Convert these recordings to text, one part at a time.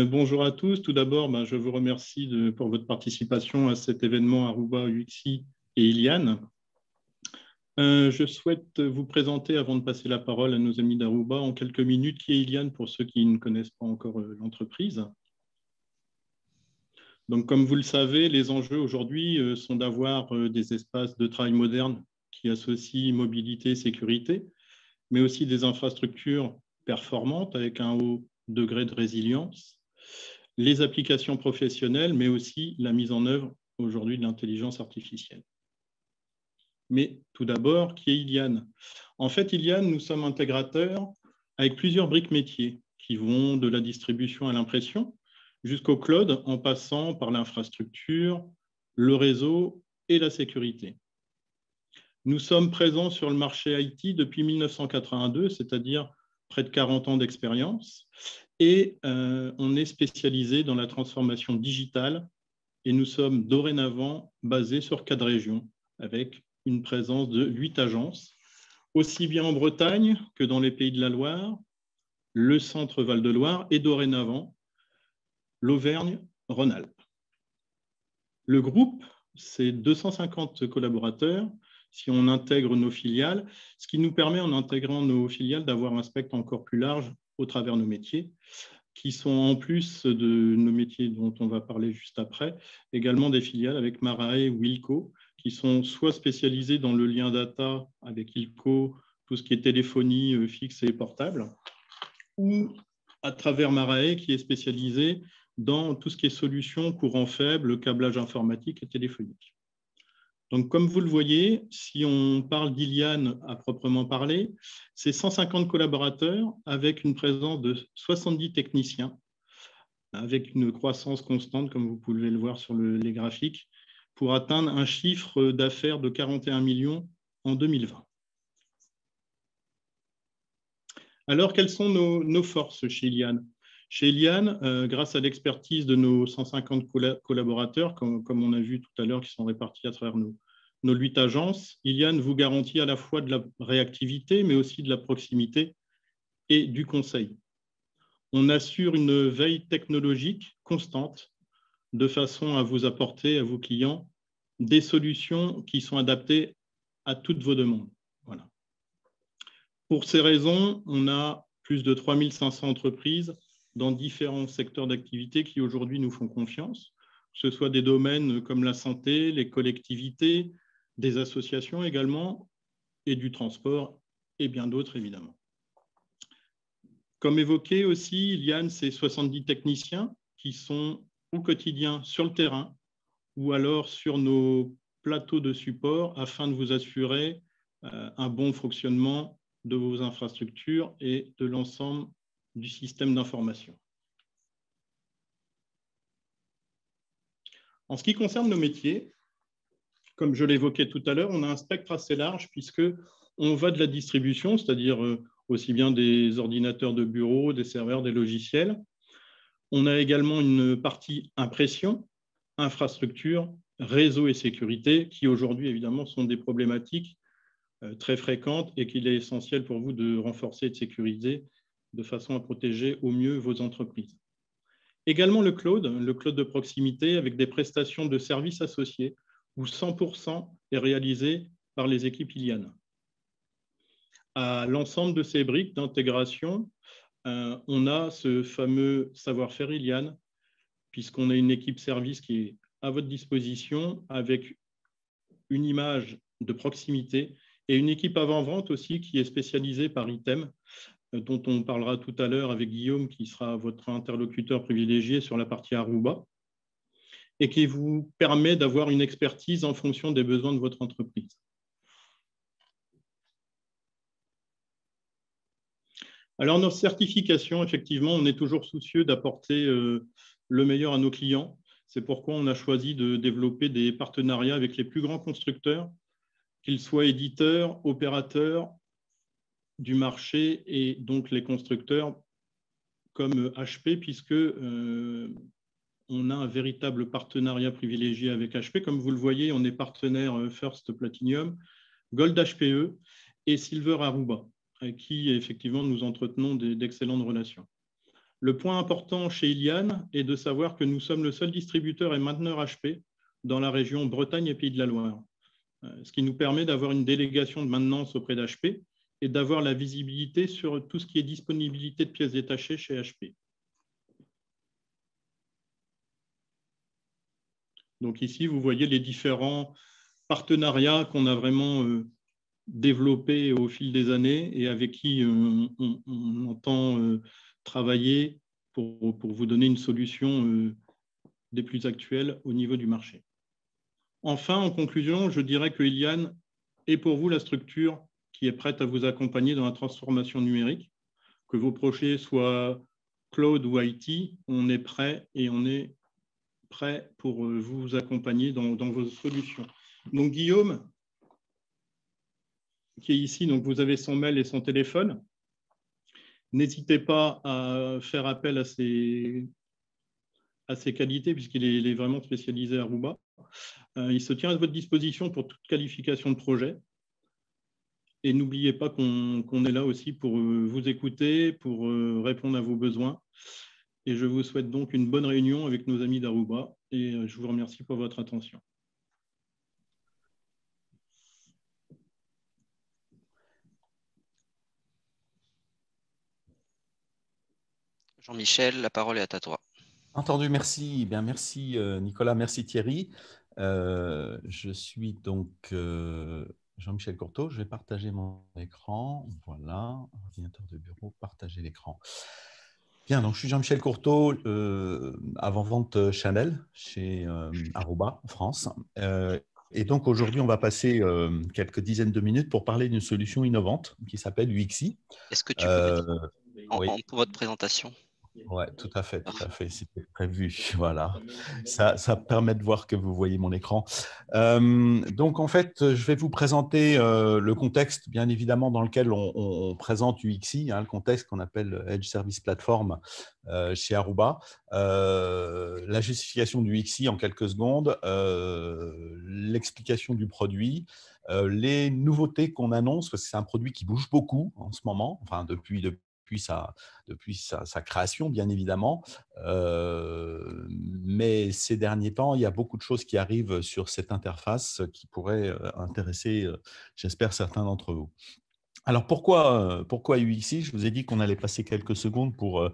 Euh, bonjour à tous. Tout d'abord, ben, je vous remercie pour votre participation à cet événement Aruba UXI et Iliane. Euh, je souhaite vous présenter, avant de passer la parole à nos amis d'Aruba, en quelques minutes, qui est Iliane pour ceux qui ne connaissent pas encore euh, l'entreprise. Donc, comme vous le savez, les enjeux aujourd'hui sont d'avoir des espaces de travail modernes qui associent mobilité et sécurité, mais aussi des infrastructures performantes avec un haut degré de résilience les applications professionnelles, mais aussi la mise en œuvre aujourd'hui de l'intelligence artificielle. Mais tout d'abord, qui est Iliane En fait, Iliane, nous sommes intégrateurs avec plusieurs briques métiers qui vont de la distribution à l'impression jusqu'au cloud en passant par l'infrastructure, le réseau et la sécurité. Nous sommes présents sur le marché IT depuis 1982, c'est-à-dire près de 40 ans d'expérience, et euh, on est spécialisé dans la transformation digitale et nous sommes dorénavant basés sur quatre régions avec une présence de huit agences, aussi bien en Bretagne que dans les pays de la Loire, le centre Val-de-Loire et dorénavant l'Auvergne-Rhône-Alpes. Le groupe, c'est 250 collaborateurs si on intègre nos filiales, ce qui nous permet en intégrant nos filiales d'avoir un spectre encore plus large au travers de nos métiers, qui sont en plus de nos métiers dont on va parler juste après, également des filiales avec Marae ou Ilco, qui sont soit spécialisés dans le lien data avec Ilco, tout ce qui est téléphonie euh, fixe et portable, ou à travers Marae, qui est spécialisé dans tout ce qui est solutions courant faible, câblage informatique et téléphonique. Donc, comme vous le voyez, si on parle d'Iliane à proprement parler, c'est 150 collaborateurs avec une présence de 70 techniciens, avec une croissance constante, comme vous pouvez le voir sur les graphiques, pour atteindre un chiffre d'affaires de 41 millions en 2020. Alors, quelles sont nos, nos forces chez Iliane chez Iliane, euh, grâce à l'expertise de nos 150 collaborateurs, comme, on a vu tout à l'heure, qui sont répartis à travers nos, nos 8 agences, Iliane vous garantit à la fois de la réactivité, mais aussi de la proximité et du conseil. On assure une veille technologique constante de façon à vous apporter à vos clients des solutions qui sont adaptées à toutes vos demandes. Pour ces raisons, on a plus de 3500 entreprises dans différents secteurs d'activité qui aujourd'hui nous font confiance, que ce soit des domaines comme la santé, les collectivités, des associations également, et du transport, et bien d'autres évidemment. Comme évoqué aussi, il y a ces 70 techniciens qui sont au quotidien sur le terrain ou alors sur nos plateaux de support afin de vous assurer euh, un bon fonctionnement de vos infrastructures et de l'ensemble du système d'information. En ce qui concerne nos métiers, comme je l'évoquais tout à l'heure, on a un spectre assez large puisque on va de la distribution, c'est-à-dire euh, aussi bien des ordinateurs de bureau, des serveurs, des logiciels. On a également une partie impression, infrastructure, réseau et sécurité, qui aujourd'hui évidemment sont des problématiques euh, très fréquentes et qu'il est essentiel pour vous de renforcer et de sécuriser de façon à protéger au mieux vos entreprises. Également le cloud, le cloud de proximité avec des prestations de services associés où 100% est réalisé par les équipes ILIAN. À l'ensemble de ces briques d'intégration, euh, on a ce fameux savoir-faire Iliane, puisqu'on a une équipe service qui est à votre disposition avec une image de proximité et une équipe avant-vente aussi qui est spécialisée par item euh, dont on parlera tout à l'heure avec Guillaume, qui sera votre interlocuteur privilégié sur la partie Aruba, et qui vous permet d'avoir une expertise en fonction des besoins de votre entreprise. Alors, notre certification, effectivement, on est toujours soucieux d'apporter euh, le meilleur à nos clients. C'est pourquoi on a choisi de développer des partenariats avec les plus grands constructeurs, qu'ils soient éditeurs, opérateurs, du marché et donc les constructeurs comme HP, euh, puisque euh, on a un véritable partenariat privilégié avec HP. Comme vous le voyez, on est partenaire euh, First Platinum, Gold HPE et Silver Aruba, avec qui effectivement nous entretenons d'excellentes relations. Le point important chez Iliane est de savoir que nous sommes le seul distributeur et mainteneur HP dans la région Bretagne et Pays de la Loire, ce qui nous permet d'avoir une délégation de maintenance auprès d'HP et d'avoir la visibilité sur tout ce qui est disponibilité de pièces détachées chez HP. Donc ici, vous voyez les différents partenariats qu'on a vraiment euh, développés au fil des années et avec qui euh, on, entend euh, travailler pour, vous donner une solution des plus actuelles au niveau du marché. Enfin, en conclusion, je dirais que Eliane est pour vous la structure qui est prête à vous accompagner dans la transformation numérique. Que vos projets soient cloud ou IT, on est prêt et on est prêt pour euh, vous accompagner dans, vos solutions. Donc Guillaume, qui est ici, donc vous avez son mail et son téléphone. N'hésitez pas à faire appel à ses, à ses qualités, puisqu'il est, vraiment spécialisé à Rouba. Euh, il se tient à votre disposition pour toute qualification de projet. Et n'oubliez pas qu'on est là aussi pour euh, vous écouter, pour euh, répondre à vos besoins. Et je vous souhaite donc une bonne réunion avec nos amis d'Aruba et euh, je vous remercie pour votre attention. Jean-Michel, la parole est à toi. Entendu, merci. Eh bien, merci Nicolas, merci Thierry. je suis donc Jean-Michel Courteau, je vais partager mon écran. Voilà, ordinateur de bureau, partager l'écran. Bien, donc je suis Jean-Michel Courteau, euh, avant-vente euh, Chanel chez euh, Aruba, France. et donc aujourd'hui, on va passer quelques dizaines de minutes pour parler d'une solution innovante qui s'appelle UXI. Est-ce que tu peux pour votre présentation oui, tout à fait, tout à fait. C'était prévu. Voilà. Hein. Ça, ça, permet de voir que vous voyez mon écran. donc, en fait, je vais vous présenter le contexte, bien évidemment, dans lequel on, présente UXI, hein, le contexte qu'on appelle Edge Service Platform chez Aruba. la justification du UXI en quelques secondes, l'explication du produit, les nouveautés qu'on annonce, parce que c'est un produit qui bouge beaucoup en ce moment, enfin depuis, depuis depuis sa, depuis sa, création, bien évidemment. Euh, mais ces derniers temps, il y a beaucoup de choses qui arrivent sur cette interface qui pourraient euh, intéresser, euh, j'espère, certains d'entre vous. Alors pourquoi, pourquoi UXI Je vous ai dit qu'on allait passer quelques secondes pour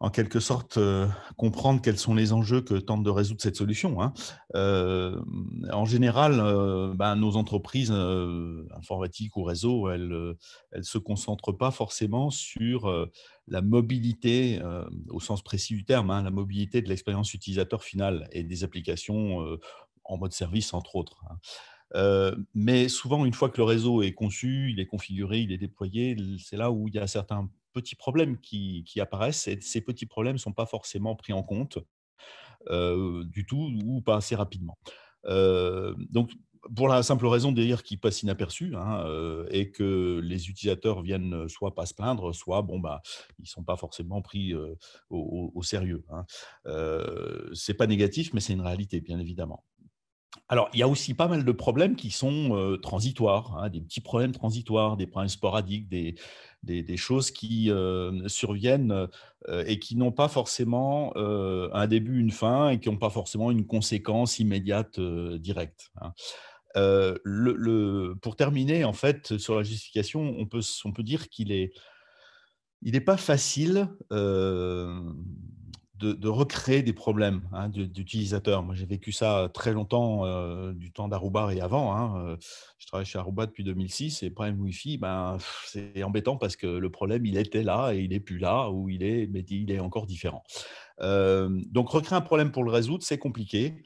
en quelque sorte euh, comprendre quels sont les enjeux que tente de résoudre cette solution. Hein. Euh, en général, euh, ben, nos entreprises informatiques ou réseaux, elles ne se concentrent pas forcément sur la mobilité, au sens précis du terme, hein, la mobilité de l'expérience utilisateur finale et des applications en mode service, entre autres. Hein. mais souvent, une fois que le réseau est conçu, il est configuré, il est déployé, c'est là où il y a certains petits problèmes qui, apparaissent et ces petits problèmes ne sont pas forcément pris en compte du tout ou pas assez rapidement. donc, pour la simple raison d'ailleurs qu'ils passent inaperçus hein, et que les utilisateurs viennent soit pas se plaindre, soit bon bah ils sont pas forcément pris au, sérieux. Hein. c'est pas négatif, mais c'est une réalité bien évidemment alors, il y a aussi pas mal de problèmes qui sont euh, transitoires, hein, des petits problèmes transitoires, des problèmes sporadiques, des, choses qui euh, surviennent euh, et qui n'ont pas forcément un début, une fin et qui n'ont pas forcément une conséquence immédiate directe. Hein. pour terminer, en fait, sur la justification, on peut, on peut dire qu'il est, il n'est pas facile de, recréer des problèmes hein, d'utilisateurs. Moi, j'ai vécu ça euh, très longtemps, euh, du temps d'Aruba et avant. Hein, euh, je travaille chez Aruba depuis 2006 et Prime Wi-Fi, ben, c'est embêtant parce que le problème, il était là et il n'est plus là ou il est, mais il est encore différent. donc, recréer un problème pour le résoudre, c'est compliqué,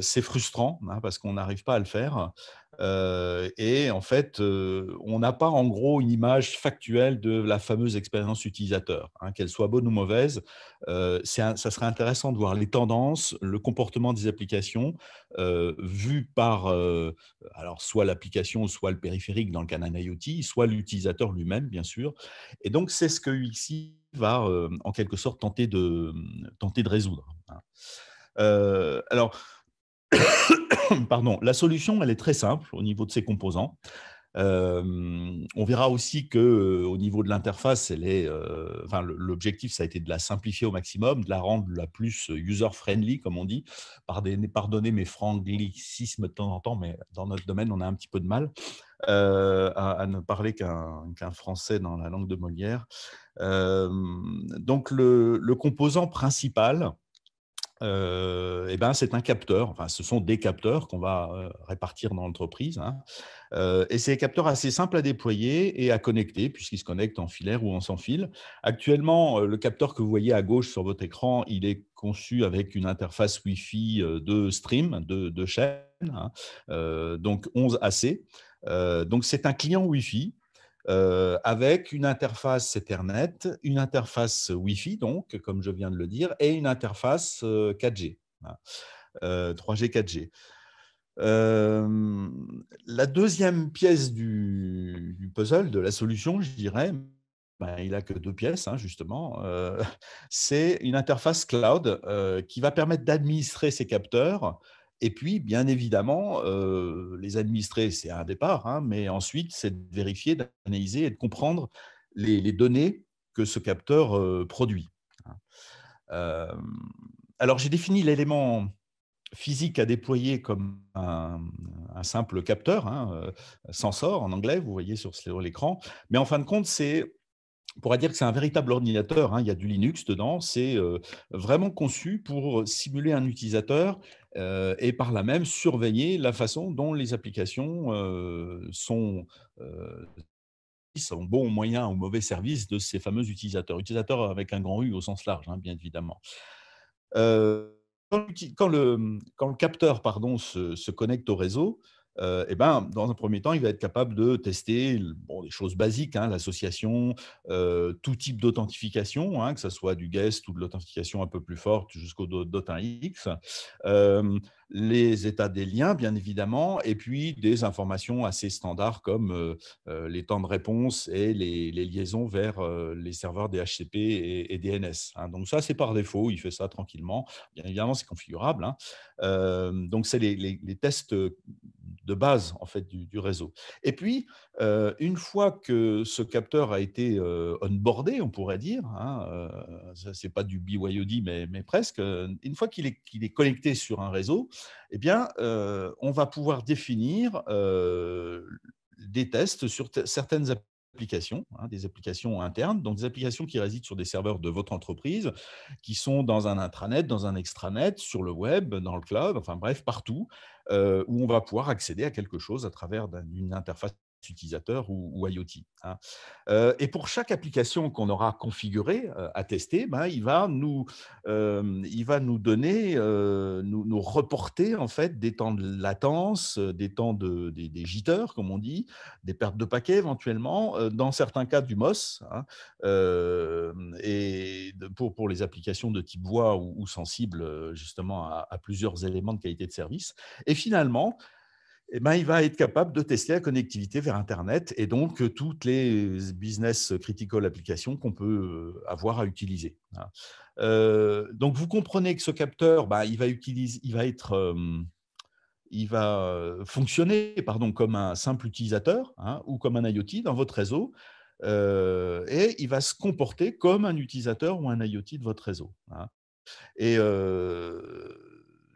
c'est frustrant hein, parce qu'on n'arrive pas à le faire. Euh, et en fait, euh, on n'a pas en gros une image factuelle de la fameuse expérience utilisateur, hein, qu'elle soit bonne ou mauvaise. Euh, ça serait intéressant de voir les tendances, le comportement des applications, euh, vu par alors soit l'application, soit le périphérique dans le d'un IoT, soit l'utilisateur lui-même, bien sûr. Et donc, c'est ce que UXI va en quelque sorte tenter de, tenter de résoudre. Hein. alors, Pardon. La solution, elle est très simple au niveau de ses composants. Euh, on verra aussi que euh, au niveau de l'interface, euh, l'objectif ça a été de la simplifier au maximum, de la rendre la plus user friendly comme on dit. Pardonnez, mes franglicismes de temps en temps, mais dans notre domaine on a un petit peu de mal à, ne parler qu'un français dans la langue de Molière. donc le composant principal euh, eh ben, c'est un capteur, enfin, ce sont des capteurs qu'on va euh, répartir dans l'entreprise. Hein. Euh, et c'est un capteurs assez simple à déployer et à connecter, puisqu'ils se connectent en filaire ou en sans fil. Actuellement, le capteur que vous voyez à gauche sur votre écran, il est conçu avec une interface Wi-Fi de stream, de, chaîne, hein. donc 11 AC. donc c'est un client Wi-Fi euh, avec une interface Ethernet, une interface Wi-Fi, donc, comme je viens de le dire, et une interface 4G, 3G, 4G. la deuxième pièce du, puzzle, de la solution, je dirais, ben, il n'a que deux pièces, hein, justement, euh, c'est une interface cloud euh, qui va permettre d'administrer ces capteurs et puis, bien évidemment, euh, les administrer, c'est un départ, hein, mais ensuite, c'est de vérifier, d'analyser et de comprendre les, données que ce capteur euh, produit. Hein. Euh, alors, j'ai défini l'élément physique à déployer comme un, simple capteur, hein, sensor en anglais, vous voyez sur l'écran, mais en fin de compte, c'est on pourrait dire que c'est un véritable ordinateur, hein. il y a du Linux dedans, c'est euh, vraiment conçu pour euh, simuler un utilisateur euh, et par là même surveiller la façon dont les applications sont, sont bon, moyen ou mauvais service de ces fameux utilisateurs. Utilisateurs avec un grand U au sens large, hein, bien évidemment. Quand le, capteur pardon, se connecte au réseau, euh, eh ben, dans un premier temps, il va être capable de tester bon, des choses basiques, hein, l'association, euh, tout type d'authentification, hein, que ce soit du guest ou de l'authentification un peu plus forte jusqu'au .1x, euh, les états des liens, bien évidemment, et puis des informations assez standards comme les temps de réponse et les, liaisons vers les serveurs DHCP et, et DNS. Hein. Donc ça, c'est par défaut, il fait ça tranquillement. Bien évidemment, c'est configurable. donc c'est les tests de base en fait du, réseau. Et puis, euh, une fois que ce capteur a été on euh, onboardé, on pourrait dire, hein, euh, ce n'est pas du BYOD, mais, mais presque, une fois qu'il est, qu'il est connecté sur un réseau, eh bien, on va pouvoir définir des tests sur certaines applications applications, hein, des applications internes, donc des applications qui résident sur des serveurs de votre entreprise, qui sont dans un intranet, dans un extranet, sur le web, dans le cloud, enfin bref, partout, euh, où on va pouvoir accéder à quelque chose à travers une interface utilisateurs ou, IoT. Hein. Euh, et pour chaque application qu'on aura configurée, euh, à tester, ben, il, va nous, euh, il va nous donner, nous, reporter en fait des temps de latence, des temps de, des, des comme on dit, des pertes de paquets éventuellement, dans certains cas du MOS, hein. et pour, pour les applications de type voix ou, sensibles justement à, à plusieurs éléments de qualité de service. Et finalement, eh ben, il va être capable de tester la connectivité vers Internet et donc euh, toutes les business critical applications qu'on peut euh, avoir à utiliser. Hein. Euh, donc, vous comprenez que ce capteur, bah, il, va être... il va fonctionner pardon, comme un simple utilisateur hein, ou comme un IoT dans votre réseau et il va se comporter comme un utilisateur ou un IoT de votre réseau. Hein. Et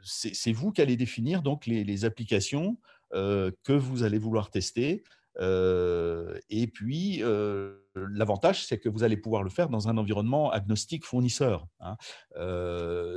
c'est vous qui allez définir donc les applications euh, que vous allez vouloir tester. Euh, et puis, euh, l'avantage, c'est que vous allez pouvoir le faire dans un environnement agnostique fournisseur. Hein.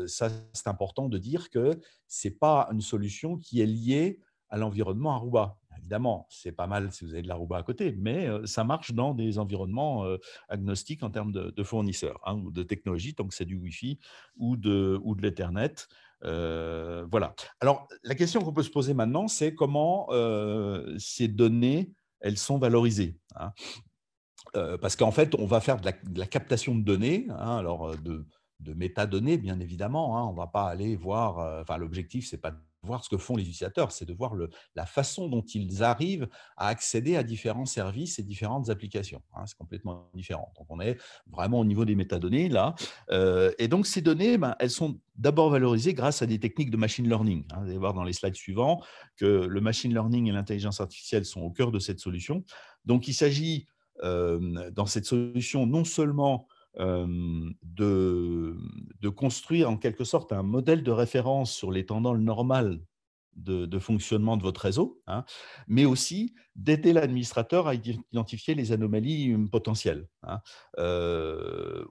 ça, c'est important de dire que ce n'est pas une solution qui est liée à l'environnement Aruba. Évidemment, c'est pas mal si vous avez de l'Aruba à côté, mais ça marche dans des environnements agnostiques en termes de, fournisseurs hein, ou de technologies, que c'est du Wi-Fi ou de, ou de l'Ethernet. Euh, voilà. Alors, la question qu'on peut se poser maintenant, c'est comment euh, ces données, elles sont valorisées. Hein. Euh, parce qu'en fait, on va faire de la, captation de données, hein, alors de, métadonnées, bien évidemment. Hein. on ne va pas aller voir. Enfin, l'objectif, c'est pas voir ce que font les utilisateurs, c'est de voir la façon dont ils arrivent à accéder à différents services et différentes applications. Hein, c'est complètement différent. Donc, on est vraiment au niveau des métadonnées là. Euh, et donc, ces données, ben, elles sont d'abord valorisées grâce à des techniques de machine learning. Hein. vous allez voir dans les slides suivants que le machine learning et l'intelligence artificielle sont au cœur de cette solution. Donc, il s'agit euh, dans cette solution non seulement de, de, construire en quelque sorte un modèle de référence sur les tendances de, fonctionnement de votre réseau, hein, mais aussi d'aider l'administrateur à identifier les anomalies hum, potentielles hein,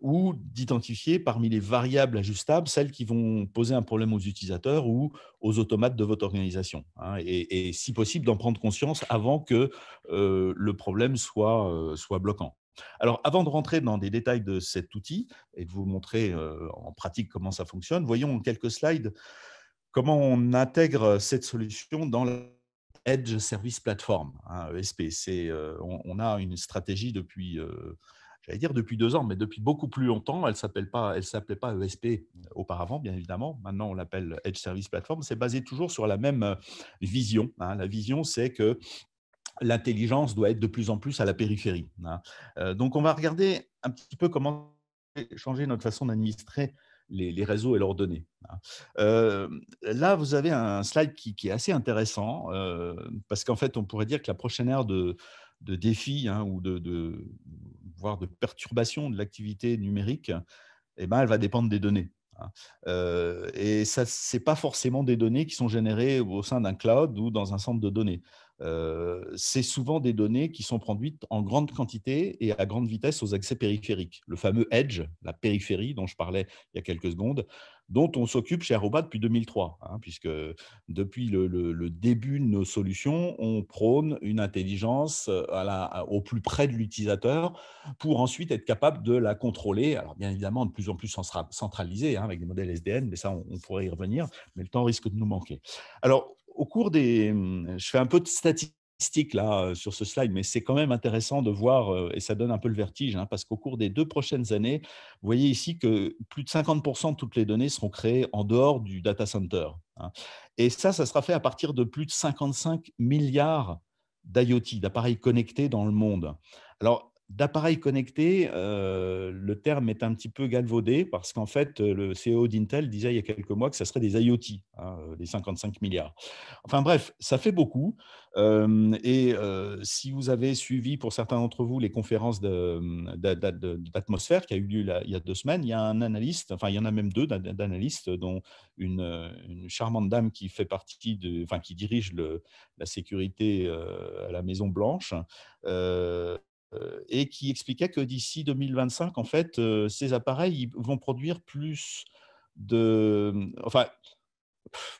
ou d'identifier parmi les variables ajustables celles qui vont poser un problème aux utilisateurs ou aux automates de votre organisation hein, et, si possible d'en prendre conscience avant que le problème soit, soit bloquant. Alors, avant de rentrer dans des détails de cet outil et de vous montrer euh, en pratique comment ça fonctionne, voyons quelques slides comment on intègre euh, cette solution dans l'Edge Service Platform, hein, e ESP. Euh, on, a une stratégie depuis, j'allais dire depuis deux ans, mais depuis beaucoup plus longtemps. Elle s'appelle s'appelait pas ESP auparavant, bien évidemment. Maintenant, on l'appelle Edge Service Platform. C'est basé toujours sur la même vision. Hein. La vision, c'est que l'intelligence doit être de plus en plus à la périphérie. Hein. Euh, donc, on va regarder un petit peu comment changer notre façon d'administrer les, réseaux et leurs données. Hein. Euh, là, vous avez un slide qui, est assez intéressant, euh, parce qu'en fait, on pourrait dire que la prochaine ère de, de défis, hein, ou de, voire de perturbation de l'activité numérique, eh ben, elle va dépendre des données. et ça, ce n'est pas forcément des données qui sont générées au sein d'un cloud ou dans un centre de données. Euh, c'est souvent des données qui sont produites en grande quantité et à grande vitesse aux accès périphériques. Le fameux edge, la périphérie dont je parlais il y a quelques secondes, dont on s'occupe chez Aroba depuis 2003, hein, puisque depuis le, début de nos solutions, on prône une intelligence euh, au plus près de l'utilisateur pour ensuite être capable de la contrôler. Alors bien évidemment, de plus en plus centralisée hein, avec des modèles SDN, mais ça, on, on pourrait y revenir, mais le temps risque de nous manquer. Alors, au cours des. Mmh, je fais un peu de statistiques là euh, sur ce slide, mais c'est quand même intéressant de voir, euh, et ça donne un peu le vertige, hein, parce qu'au cours des deux prochaines années, vous voyez ici que plus de 50% de toutes les données seront créées en dehors du data center. Hein. Et ça, ça sera fait à partir de plus de 55 milliards d'IoT, d'appareils connectés dans le monde. Alors, d'appareils connectés, euh, le terme est un petit peu galvaudé parce qu'en fait, euh, le CEO d'Intel disait il y a quelques mois que ce serait des IoT, les hein, euh, des 55 milliards. Enfin bref, ça fait beaucoup. et si vous avez suivi pour certains d'entre vous les conférences d'atmosphère qui a eu lieu il y a deux semaines, il y a un analyste, enfin il y en a même deux d'analystes, dont une, charmante dame qui fait partie enfin qui dirige le, la sécurité à la Maison Blanche. Euh, et qui expliquait que d'ici 2025, en fait, euh, ces appareils vont produire plus de... Enfin,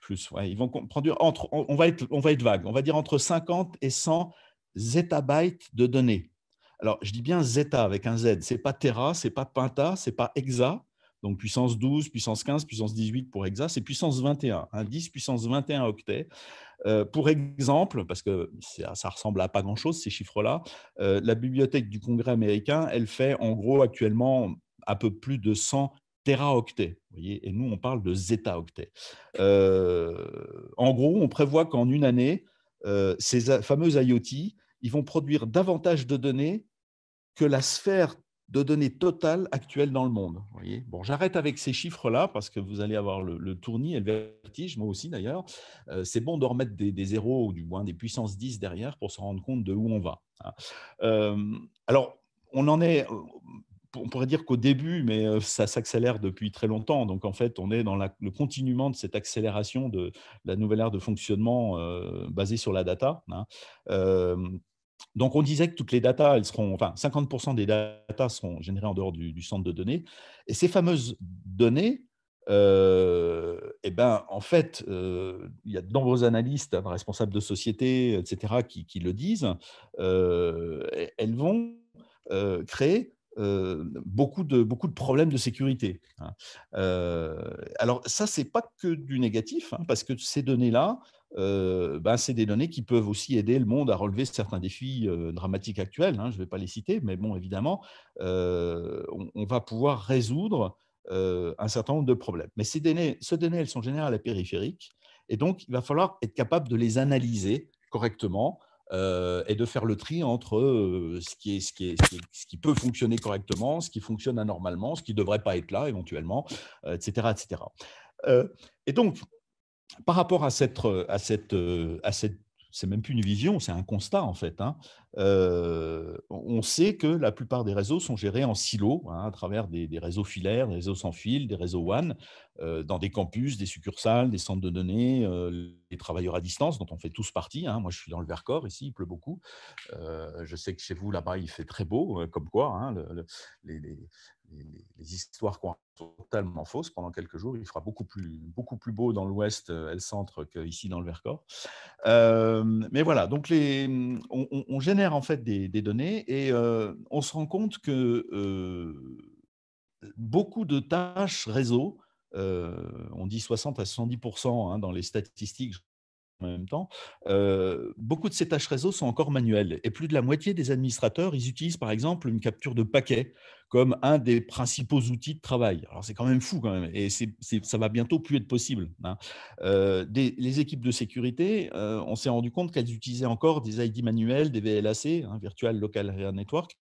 plus, ouais, ils vont produire entre... On va, être, on va être vague, on va dire entre 50 et 100 zettabytes de données. Alors, je dis bien zeta avec un Z, c'est pas tera, c'est pas penta, c'est pas exa. Donc puissance 12, puissance 15, puissance 18 pour hexa, c'est puissance 21, 10 hein, puissance 21 octets. Euh, pour exemple, parce que ça, ça ressemble à pas grand-chose ces chiffres-là, euh, la bibliothèque du Congrès américain, elle fait en gros actuellement un peu plus de 100 teraoctets. Voyez et nous, on parle de zétaoctets. Euh, en gros, on prévoit qu'en une année, euh, ces fameux IoT, ils vont produire davantage de données que la sphère de données totales actuelles dans le monde. Voyez bon, j'arrête avec ces chiffres-là parce que vous allez avoir le, tourni tournis et le vertige, moi aussi d'ailleurs. Euh, c'est bon de remettre des, zéros ou du moins des puissances 10 derrière pour se rendre compte de où on va. Hein. Euh, alors, on en est euh, on pourrait dire qu'au début, mais ça s'accélère depuis très longtemps. Donc, en fait, on est dans le continuement de cette accélération de la nouvelle ère de fonctionnement euh, basée sur la data. Hein. Donc, on disait que toutes les datas, elles enfin, 50% des datas seront générées en dehors du, centre de données. Et ces fameuses données, euh, eh ben, en fait, euh, il y a de nombreux analystes, hein, responsables de société, etc., qui, le disent, euh, elles vont créer euh, beaucoup, de, beaucoup de problèmes de sécurité. Hein. Euh, alors ça, c'est pas que du négatif, hein, parce que ces données-là, euh, ben, c'est des données qui peuvent aussi aider le monde à relever certains défis dramatiques actuels. Hein, je ne vais pas les citer, mais bon, évidemment, on, va pouvoir résoudre un certain nombre de problèmes. Mais ces données, ces données, elles sont générales et périphériques, et donc il va falloir être capable de les analyser correctement euh, et de faire le tri entre ce, qui peut fonctionner correctement, ce qui fonctionne anormalement, ce qui ne devrait pas être là éventuellement, etc. Euh, etc. Euh, et donc, par rapport à cette, à cette, à cette c'est même plus une vision, c'est un constat en fait. Hein. on sait que la plupart des réseaux sont gérés en silos, hein, à travers des, réseaux filaires, des réseaux sans fil, des réseaux WAN, dans des campus, des succursales, des centres de données, des les travailleurs à distance, dont on fait tous partie. Hein. Moi, je suis dans le Vercors, ici, il pleut beaucoup. je sais que chez vous, là-bas, il fait très beau, comme quoi les, les, histoires sont totalement fausses. Pendant quelques jours, il fera beaucoup plus, beaucoup plus beau dans l'ouest euh, et le centre qu'ici dans le Vercors. Euh, mais voilà, donc les, on, génère en fait des, données et euh, on se rend compte que beaucoup de tâches réseau, on dit 60 à 70 hein, dans les statistiques, en même temps, beaucoup de ces tâches réseau sont encore manuelles. Et plus de la moitié des administrateurs, ils utilisent par exemple une capture de paquets comme un des principaux outils de travail. Alors c'est quand même fou quand même, et ça va bientôt plus être possible. Hein. les équipes de sécurité, on s'est rendu compte qu'elles utilisaient encore des ID manuels, des VLAC, hein, Virtual Local Area Network,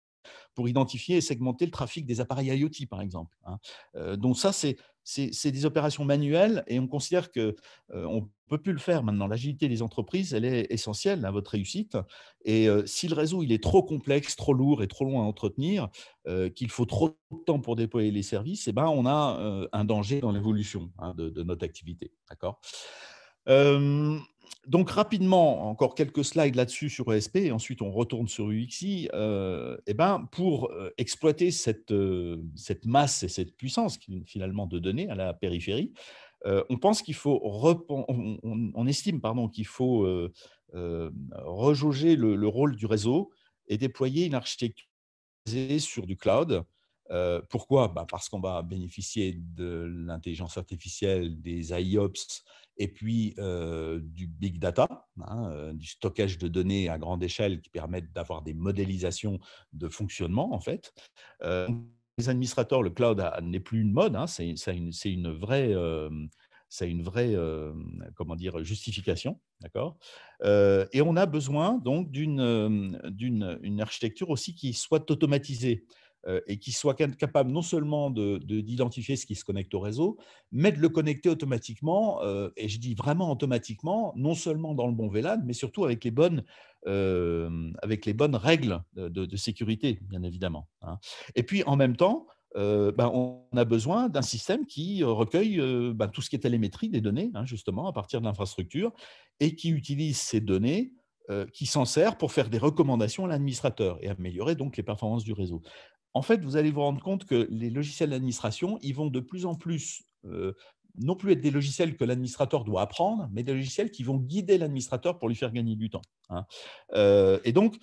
pour identifier et segmenter le trafic des appareils IoT, par exemple. Hein. Euh, donc ça, c'est c'est des opérations manuelles et on considère qu'on euh, on ne peut plus le faire maintenant. L'agilité des entreprises, elle est essentielle à votre réussite. Et euh, si le réseau il est trop complexe, trop lourd et trop long à entretenir, qu'il faut trop de temps pour déployer les services, eh ben, on a un danger dans l'évolution hein, de, de, notre activité. D'accord donc rapidement, encore quelques slides là-dessus sur ESP, et ensuite on retourne sur UXI. et euh, eh ben, pour euh, exploiter euh, cette, masse et cette puissance finalement de données à la périphérie, on pense qu'il faut on, estime pardon qu'il faut rejauger le, rôle du réseau et déployer une architecture sur du cloud euh, pourquoi bah Parce qu'on va bénéficier de l'intelligence artificielle, des IOPS et puis euh, du big data, hein, euh, du stockage de données à grande échelle qui permettent d'avoir des modélisations de fonctionnement en fait. les administrateurs, le cloud n'est plus une mode, hein, c'est une, vraie c'est une vraie comment dire, justification. D'accord et on a besoin donc d'une architecture aussi qui soit automatisée. Euh, et qui soit capable non seulement d'identifier de, ce qui se connecte au réseau, mais de le connecter automatiquement, euh, et je dis vraiment automatiquement, non seulement dans le bon VLAN, mais surtout avec les bonnes, euh, avec les bonnes règles de, sécurité, bien évidemment. Hein. Et puis en même temps, ben, on a besoin d'un système qui recueille ben, tout ce qui est télémétrie des données, hein, justement, à partir de l'infrastructure, et qui utilise ces données qui s'en sert pour faire des recommandations à l'administrateur et améliorer donc les performances du réseau en fait, vous allez vous rendre compte que les logiciels d'administration, ils vont de plus en plus euh, non plus être des logiciels que l'administrateur doit apprendre, mais des logiciels qui vont guider l'administrateur pour lui faire gagner du temps. Hein. Euh, et donc,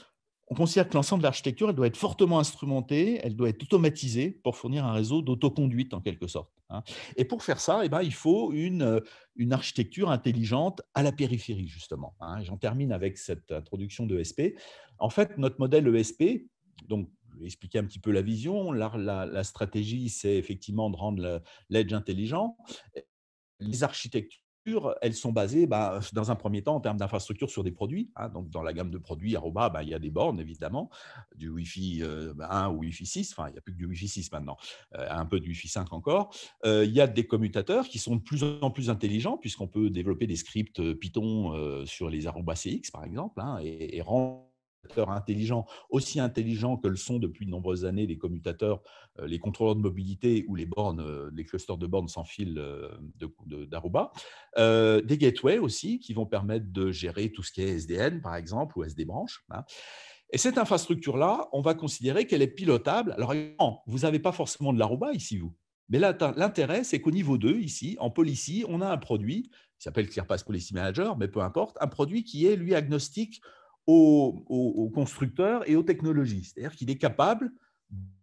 on considère que l'ensemble de l'architecture, elle doit être fortement instrumentée, elle doit être automatisée pour fournir un réseau d'autoconduite en quelque sorte. Hein. Et pour faire ça, eh ben, il faut une, une, architecture intelligente à la périphérie, justement. Hein. J'en termine avec cette introduction d'ESP. E en fait, notre modèle ESP, donc expliquer un petit peu la vision. La, la, stratégie, c'est effectivement de rendre l'edge intelligent. Les architectures elles sont basées bah, dans un premier temps en termes d'infrastructure sur des produits. Hein. donc dans la gamme de produits bah, il y a des bornes évidemment, du Wi-Fi 1 euh, ou Wi-Fi 6, enfin il n'y a plus que du Wi-Fi 6 maintenant, euh, un peu du Wi-Fi 5 encore. Euh, il y a des commutateurs qui sont de plus en plus intelligents puisqu'on peut développer des scripts Python sur les Aruba CX par exemple hein, et, et rendre intelligents, aussi intelligents que le sont depuis de nombreuses années les commutateurs, euh, les contrôleurs de mobilité ou les bornes, euh, les clusters de bornes sans fil euh, d'Aruba. De, des gateways aussi qui vont permettre de gérer tout ce qui est SDN, par exemple, ou SD branches. Hein. Et cette infrastructure-là, on va considérer qu'elle est pilotable. Alors, vous n'avez pas forcément de l'Aruba ici, vous. Mais là, l'intérêt, c'est qu'au niveau 2, ici, en policy, on a un produit, qui s'appelle ClearPass Policy Manager, mais peu importe, un produit qui est, lui, agnostique aux, constructeurs et aux technologies. C'est-à-dire qu'il est capable,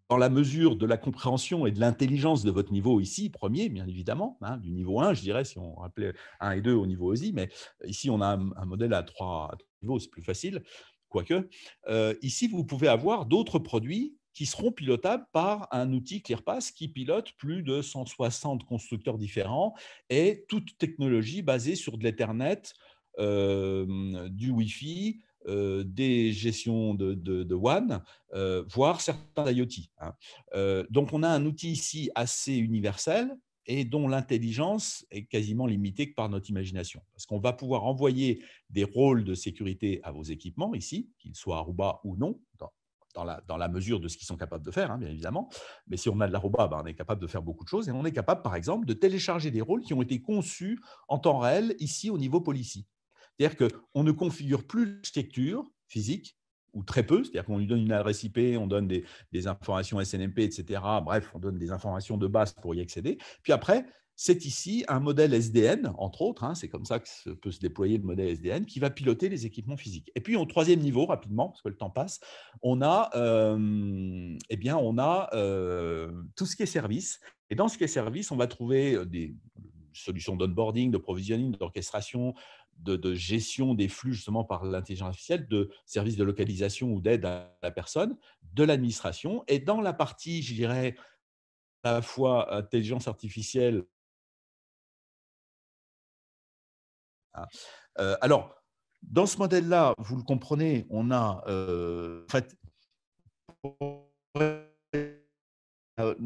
dans la mesure de la compréhension et de l'intelligence de votre niveau ici, premier, bien évidemment, hein, du niveau 1, je dirais, si on rappelait 1 et 2 au niveau OSI, mais ici, on a un, modèle à 3 niveaux, c'est plus facile, quoique. Euh, ici, vous pouvez avoir d'autres produits qui seront pilotables par un outil ClearPass qui pilote plus de 160 constructeurs différents et toute technologie basée sur de l'Ethernet, euh, du Wi-Fi, euh, des gestions de, one, WAN, euh, voire certains IoT. Hein. Euh, donc on a un outil ici assez universel et dont l'intelligence est quasiment limitée que par notre imagination. Parce qu'on va pouvoir envoyer des rôles de sécurité à vos équipements ici, qu'ils soient Aruba ou non, dans, la, mesure de ce qu'ils sont capables de faire, hein, bien évidemment. Mais si on a de l'Aruba, ben, on est capable de faire beaucoup de choses. Et on est capable, par exemple, de télécharger des rôles qui ont été conçus en temps réel ici au niveau policier. C'est-à-dire qu'on ne configure plus l'architecture physique, ou très peu, c'est-à-dire qu'on lui donne une adresse IP, on donne des, informations SNMP, etc. Bref, on donne des informations de base pour y accéder. Puis après, c'est ici un modèle SDN, entre autres, hein, c'est comme ça que peut se déployer le modèle SDN, qui va piloter les équipements physiques. Et puis, au troisième niveau, rapidement, parce que le temps passe, on a, euh, eh bien, on a euh, tout ce qui est service. Et dans ce qui est service, on va trouver euh, des, solutions d'onboarding, de provisioning, d'orchestration, de, gestion des flux justement par l'intelligence artificielle, de services de localisation ou d'aide à la personne, de l'administration. Et dans la partie, je dirais, à la fois intelligence artificielle. Hein, euh, alors, dans ce modèle-là, vous le comprenez, on a euh, euh,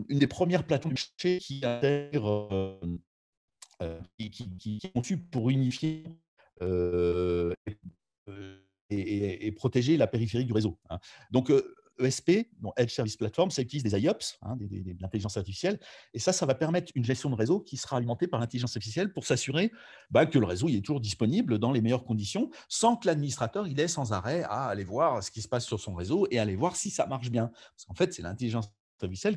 une des premières plateformes qui intègre euh, qui, qui, qui, conçu pour unifier euh, et, protéger la périphérie du réseau. Hein. Donc, ESP, euh, e Edge Service Platform, ça utilise des IOPS, hein, de l'intelligence artificielle, et ça, ça va permettre une gestion de réseau qui sera alimentée par l'intelligence artificielle pour s'assurer bah, que le réseau il est toujours disponible dans les meilleures conditions, sans que l'administrateur il ait sans arrêt à aller voir ce qui se passe sur son réseau et aller voir si ça marche bien. Parce qu'en fait, c'est l'intelligence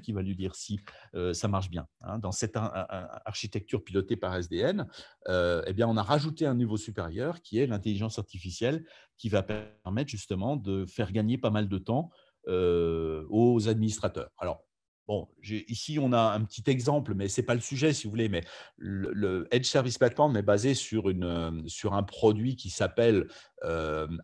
qui va lui dire si euh, ça marche bien. Hein. dans cette architecture pilotée par SDN, euh, eh bien, on a rajouté un niveau supérieur qui est l'intelligence artificielle qui va permettre justement de faire gagner pas mal de temps euh, aux administrateurs. Alors, Bon, ici, on a un petit exemple, mais ce n'est pas le sujet, si vous voulez. Mais le, Edge Service Platform est basé sur, une, sur un produit qui s'appelle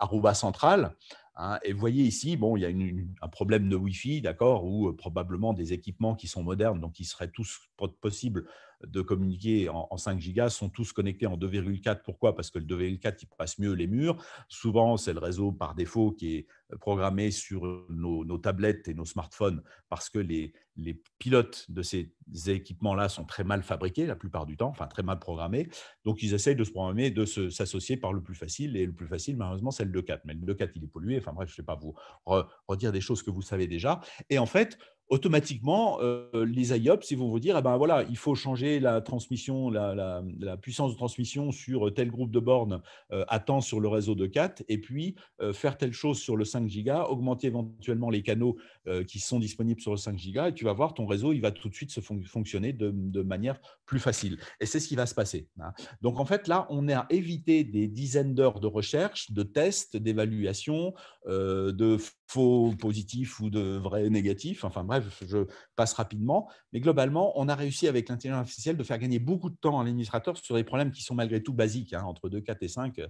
Aruba Central, Hein, et vous voyez ici, bon, il y a un problème de Wi-Fi, d'accord, ou euh, probablement des équipements qui sont modernes, donc qui seraient tous possibles de communiquer en, 5 gigas sont tous connectés en 2,4. Pourquoi Parce que le 2,4, il passe mieux les murs. Souvent, c'est le réseau par défaut qui est programmé sur nos, tablettes et nos smartphones parce que les, les pilotes de ces équipements-là sont très mal fabriqués la plupart du temps, enfin très mal programmés. Donc, ils essayent de se programmer, de s'associer par le plus facile. Et le plus facile, malheureusement, c'est le 2.4. Mais le 2.4, il est pollué. Enfin bref, je ne vais pas vous redire des choses que vous savez déjà. Et en fait, automatiquement, euh, les IOPS vont vous dire, eh ben voilà, il faut changer la transmission, la, puissance de transmission sur tel groupe de bornes euh, à temps sur le réseau de 4, et puis euh, faire telle chose sur le 5 giga, augmenter éventuellement les canaux qui sont disponibles sur le 5 giga, et tu vas voir, ton réseau, il va tout de suite se fonctionner de, manière plus facile. Et c'est ce qui va se passer. Hein. Donc, en fait, là, on est à éviter des dizaines d'heures de recherche, de tests, d'évaluation, de faux positifs ou de vrais négatifs. Enfin bref, je passe rapidement. Mais globalement, on a réussi avec l'intelligence artificielle de faire gagner beaucoup de temps à l'administrateur sur des problèmes qui sont malgré tout basiques. Hein. entre 2, 4 et 5,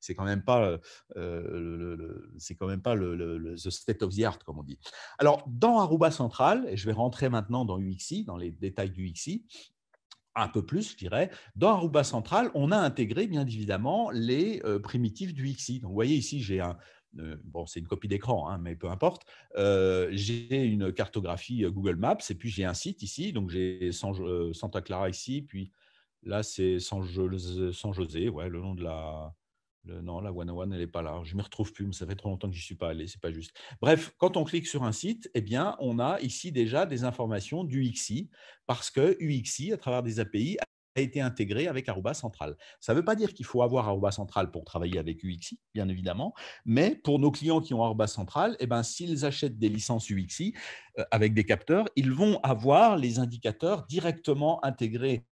c'est quand même pas, euh, c'est quand même pas le, the state of the art, comme on dit. Alors, dans Aruba Central, et je vais rentrer maintenant dans UXI, dans les détails du UXI, un peu plus, je dirais, dans Aruba Central, on a intégré bien évidemment les euh, primitifs du XI. Donc, vous voyez ici, j'ai un, bon, c'est une copie d'écran, hein, mais peu importe. Euh, j'ai une cartographie euh, Google Maps et puis j'ai un site ici. Donc j'ai euh, Santa Clara ici, puis là c'est San, José, ouais, le nom de la. non, la 101, elle n'est pas là. Je ne m'y retrouve plus, mais ça fait trop longtemps que je n'y suis pas allé, c'est pas juste. Bref, quand on clique sur un site, eh bien, on a ici déjà des informations d'UXI, parce que UXI, à travers des API, a été intégré avec Aruba Central. Ça ne veut pas dire qu'il faut avoir Aruba Central pour travailler avec UXI, bien évidemment, mais pour nos clients qui ont Aruba Central, eh ben, s'ils achètent des licences UXI euh, avec des capteurs, ils vont avoir les indicateurs directement intégrés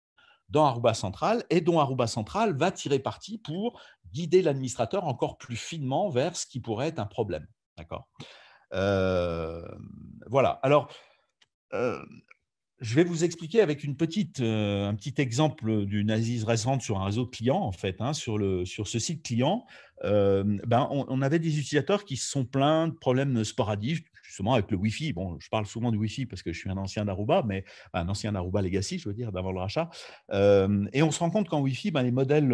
dans Aruba Central et dont Aruba Central va tirer parti pour guider l'administrateur encore plus finement vers ce qui pourrait être un problème. D'accord euh, Voilà. Alors, euh, je vais vous expliquer avec une petite, euh, un petit exemple d'une analyse récente sur un réseau client, en fait, hein, sur, le, sur ce site client. Euh, ben, on, avait des utilisateurs qui se sont plaints de problèmes sporadiques, justement avec le Wi-Fi. Bon, je parle souvent du Wi-Fi parce que je suis un ancien d'Aruba, mais un ancien d'Aruba Legacy, je veux dire, d'avoir le rachat. Euh, et on se rend compte qu'en Wi-Fi, ben, les modèles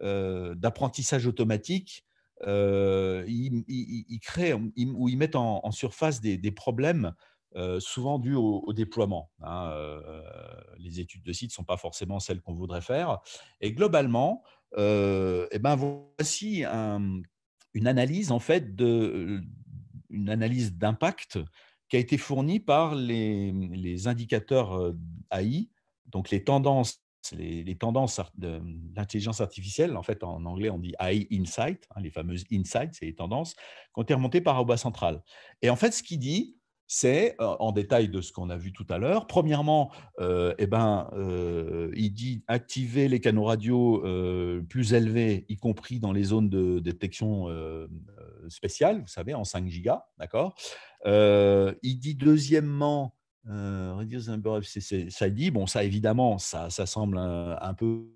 d'apprentissage automatique, ils, créent ou ils mettent en, surface des, des problèmes euh, souvent dû au, déploiement. Hein, euh, les études de site ne sont pas forcément celles qu'on voudrait faire. Et globalement, euh, eh ben voici une analyse en fait de une analyse d'impact qui a été fournie par les, indicateurs AI, donc les tendances. Les, tendances de l'intelligence artificielle, en fait, en anglais, on dit AI Insight, hein, les fameuses insights, c'est les tendances, qui ont été remontées par Aoba Central. Et en fait, ce qu'il dit, c'est, en détail de ce qu'on a vu tout à l'heure, premièrement, eh ben, il dit activer les canaux radio plus élevés, y compris dans les zones de détection spéciale, vous savez, en 5 gigas, d'accord Il dit deuxièmement, ça dit, bon, ça évidemment, ça, ça semble un peu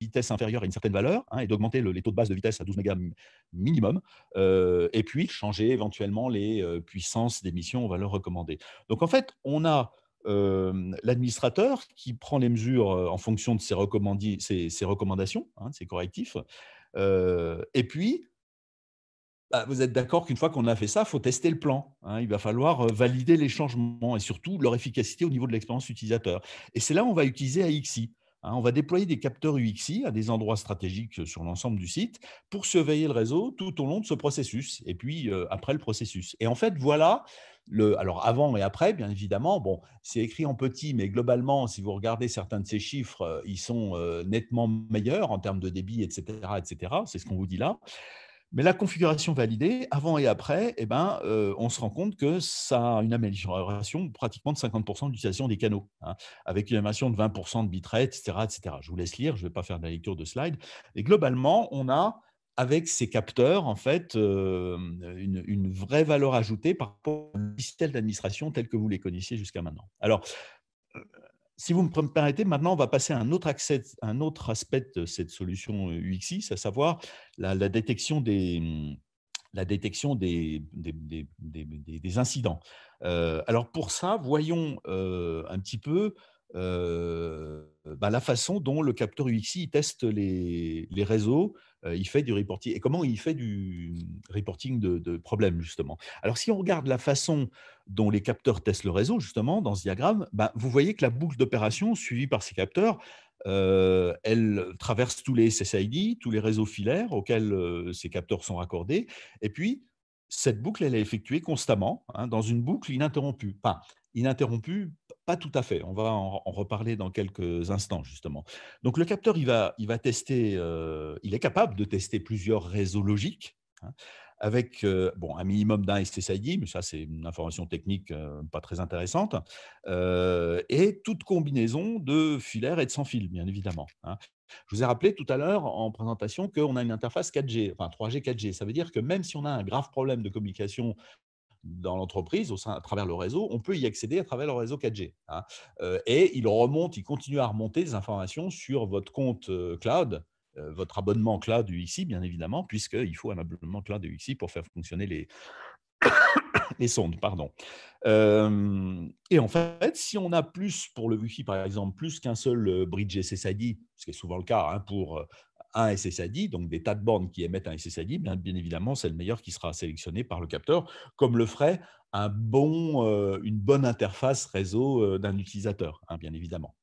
vitesse inférieure à une certaine valeur hein, et d'augmenter le, les taux de base de vitesse à 12 mégas minimum, euh, et puis changer éventuellement les euh, puissances d'émission aux valeurs recommandées. Donc en fait, on a euh, l'administrateur qui prend les mesures en fonction de ses, ses recommandations, hein, de ses correctifs, et puis bah, vous êtes d'accord qu'une fois qu'on a fait ça, il faut tester le plan. Hein. Il va falloir valider les changements et surtout leur efficacité au niveau de l'expérience utilisateur. Et c'est là où on va utiliser AXI. Hein, on va déployer des capteurs UXI à des endroits stratégiques sur l'ensemble du site pour surveiller le réseau tout au long de ce processus et puis euh, après le processus. Et en fait, voilà, alors avant et après, bien évidemment, bon, c'est écrit en petit, mais globalement, si vous regardez certains de ces chiffres, euh, ils sont euh, nettement meilleurs en termes de débit, etc. etc. C'est ce qu'on vous dit là. Mais la configuration validée, avant et après, eh ben, euh, on se rend compte que ça a une amélioration pratiquement de 50% d'utilisation des canaux, hein, avec une amélioration de 20% de bitrate, etc., etc. Je vous laisse lire, je ne vais pas faire de la lecture de slide. Et globalement, on a avec ces capteurs, en fait, euh, une, une, vraie valeur ajoutée par rapport au système d'administration tel que vous les connaissiez jusqu'à maintenant. Alors, si vous me permettez, maintenant, on va passer à un autre, aspect de cette solution UXI, euh, à savoir la, détection des, incidents. alors pour ça, voyons euh, un petit peu euh, bah, la façon dont le capteur UXI teste les, les réseaux, euh, il fait du reporting et comment il fait du mm, reporting de, problèmes justement. Alors si on regarde la façon dont les capteurs testent le réseau justement dans ce diagramme, bah, vous voyez que la boucle d'opération suivie par ces capteurs, euh, elle traverse tous les SSID, tous les réseaux filaires auxquels ces capteurs sont raccordés, et puis cette boucle, elle est effectuée constamment, hein, dans une boucle ininterrompue. ininterrompue pas tout à fait. On va en, reparler dans quelques instants, justement. Donc, le capteur, il va, il va tester, euh, il est capable de tester plusieurs réseaux logiques. Hein, avec euh, bon, un minimum d'un SSID, mais ça c'est une information technique euh, pas très intéressante, et toute combinaison de filaire et de sans fil, bien évidemment. Hein. Je vous ai rappelé tout à l'heure en présentation qu'on a une interface 4G, enfin 3G, 4G. Ça veut dire que même si on a un grave problème de communication dans l'entreprise, à travers le réseau, on peut y accéder à travers le réseau 4G. Hein. Euh, et il remonte, il continue à remonter des informations sur votre compte euh, cloud euh, votre abonnement cloud UXI, bien évidemment, puisqu'il faut un abonnement cloud UXI pour faire fonctionner les, les sondes. Pardon. et en fait, si on a plus pour le Wi-Fi, par exemple, plus qu'un seul bridge SSID, ce qui est souvent le cas hein, pour un SSID, donc des tas de bornes qui émettent un SSID, bien, évidemment, c'est le meilleur qui sera sélectionné par le capteur, comme le ferait un bon, euh, une bonne interface réseau euh, d'un utilisateur, hein, bien évidemment.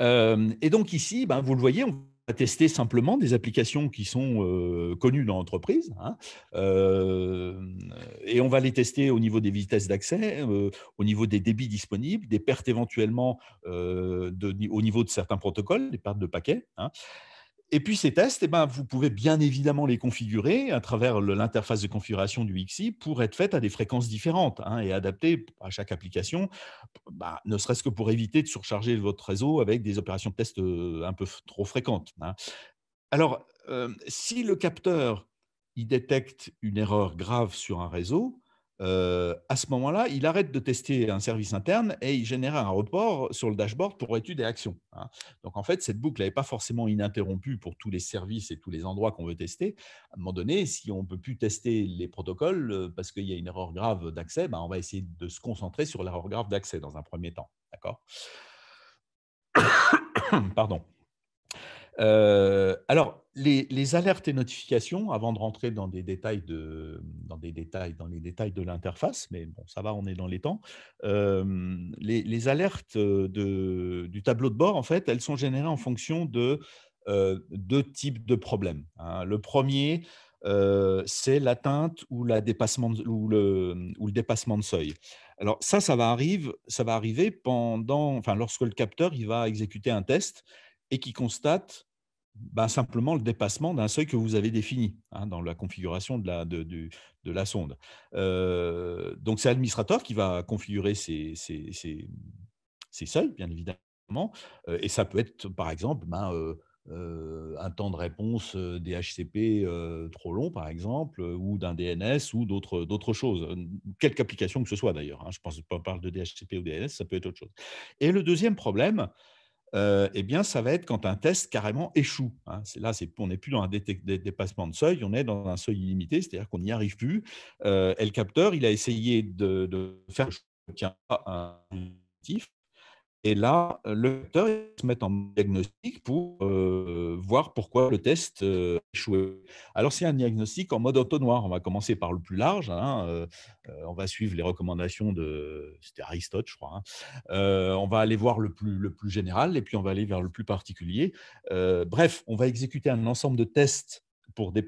Euh, et donc ici, ben, vous le voyez, on va tester simplement des applications qui sont connues dans l'entreprise, hein, et on va les tester au niveau des vitesses d'accès, au niveau des débits disponibles, des pertes éventuellement au niveau de certains protocoles, des pertes de paquets. Hein, et puis ces tests, eh ben, vous pouvez bien évidemment les configurer à travers l'interface de configuration du XI pour être faites à des fréquences différentes hein, et adaptées à chaque application, bah, ne serait-ce que pour éviter de surcharger votre réseau avec des opérations de test euh, un peu trop fréquentes. Hein. Alors, euh, si le capteur il détecte une erreur grave sur un réseau, euh, à ce moment-là, il arrête de tester un service interne et il génère un report sur le dashboard pour études et actions. Hein. Donc en fait, cette boucle n'est pas forcément ininterrompue pour tous les services et tous les endroits qu'on veut tester. À un moment donné, si on ne peut plus tester les protocoles euh, parce qu'il y a une erreur grave d'accès, ben, on va essayer de se concentrer sur l'erreur grave d'accès dans un premier temps. D'accord Pardon. Euh, alors, les, alertes et notifications, avant de rentrer dans des détails de, dans des détails, dans les détails de l'interface, mais bon, ça va, on est dans les temps. Euh, les, alertes du tableau de bord, en fait, elles sont générées en fonction de euh, deux types de problèmes. Hein. Le premier, c'est l'atteinte ou, le, dépassement de seuil. Alors ça, ça va, arrive, ça va arriver pendant, enfin, lorsque le capteur il va exécuter un test et qui constate bah, simplement le dépassement d'un seuil que vous avez défini hein, dans la configuration de la, de, la sonde. Euh, donc c'est l'administrateur qui va configurer ces seuils, bien évidemment, euh, et ça peut être par exemple ben, euh, un temps de réponse des HCP trop long, par exemple, ou d'un DNS ou d'autres choses, quelque application que ce soit d'ailleurs, hein, je pense pas parle de DHCP ou DNS, ça peut être autre chose. Et le deuxième problème, euh, eh bien, ça va être quand un test carrément échoue. Hein. C'est là, c'est, on n'est plus dans un dépassement de seuil, on est dans un seuil illimité, c'est-à-dire qu'on n'y arrive plus. Euh, le capteur, il a essayé de, faire un et là, euh, le docteur se met en diagnostic pour euh, voir pourquoi le test euh, a échoué. Alors, c'est un diagnostic en mode entonnoir. On va commencer par le plus large. Hein, on va suivre les recommandations de c'était Aristote, je crois. Hein. on va aller voir le plus, le plus général et puis on va aller vers le plus particulier. bref, on va exécuter un ensemble de tests pour des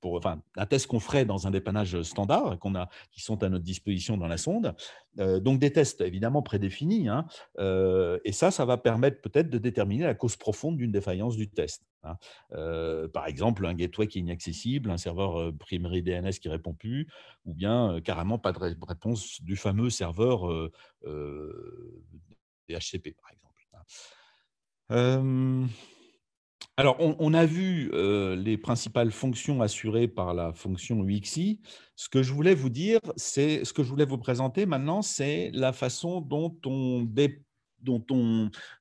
pour, enfin, un test qu'on ferait dans un dépannage standard qu'on a, qui sont à notre disposition dans la sonde. Euh, donc des tests évidemment prédéfinis. Hein, euh, et ça, ça va permettre peut-être de déterminer la cause profonde d'une défaillance du test. Hein. Euh, par exemple, un gateway qui est inaccessible, un serveur primary DNS qui répond plus, ou bien carrément pas de réponse du fameux serveur DHCP, par exemple. Hein. Alors, on, a vu euh, les principales fonctions assurées par la fonction UXI. Ce que je voulais vous dire, c'est ce que je voulais vous présenter maintenant, c'est la façon dont on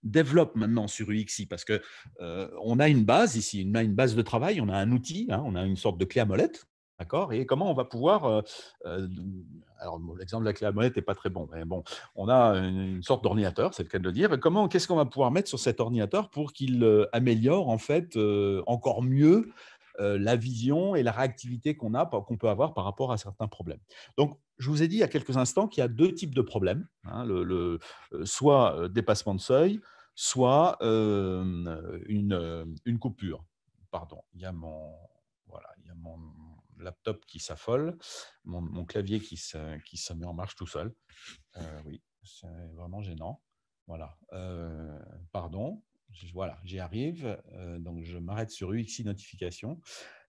développe maintenant sur UXI, parce que euh, on a une base ici, on a une base de travail, on a un outil, hein, on a une sorte de clé à molette D'accord Et comment on va pouvoir. Euh, euh, alors, l'exemple de la clé à monnaie n'est pas très bon, mais bon, on a une sorte d'ordinateur, c'est le cas de le dire. comment, qu'est-ce qu'on va pouvoir mettre sur cet ordinateur pour qu'il euh, améliore en fait encore mieux la vision et la réactivité qu'on a, qu'on peut avoir par rapport à certains problèmes. Donc, je vous ai dit il y a quelques instants qu'il y a deux types de problèmes, hein, le, soit dépassement de seuil, soit une, coupure. Pardon, il y mon, voilà, il y a mon, laptop qui s'affole, mon, clavier qui se, qui se met en marche tout seul. Euh, oui, c'est vraiment gênant. Voilà. Euh, pardon. voilà, j'y arrive. Euh, donc, je m'arrête sur UXI Notification.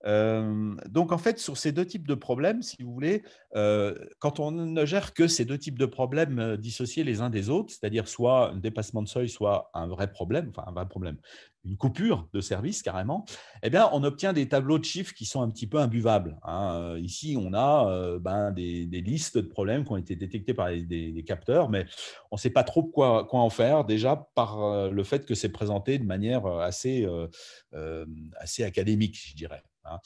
Euh, donc en fait, sur ces deux types de problèmes, si vous voulez, euh, quand on ne gère que ces deux types de problèmes euh, dissociés les uns des autres, c'est-à-dire soit un dépassement de seuil, soit un vrai problème, enfin un vrai problème, une coupure de service carrément, eh bien, on obtient des tableaux de chiffres qui sont un petit peu imbuvables. Hein. Ici, on a ben, des, listes de problèmes qui ont été détectés par des, capteurs, mais on ne sait pas trop quoi, quoi en faire, déjà par le fait que c'est présenté de manière assez, assez académique, je dirais. Hein.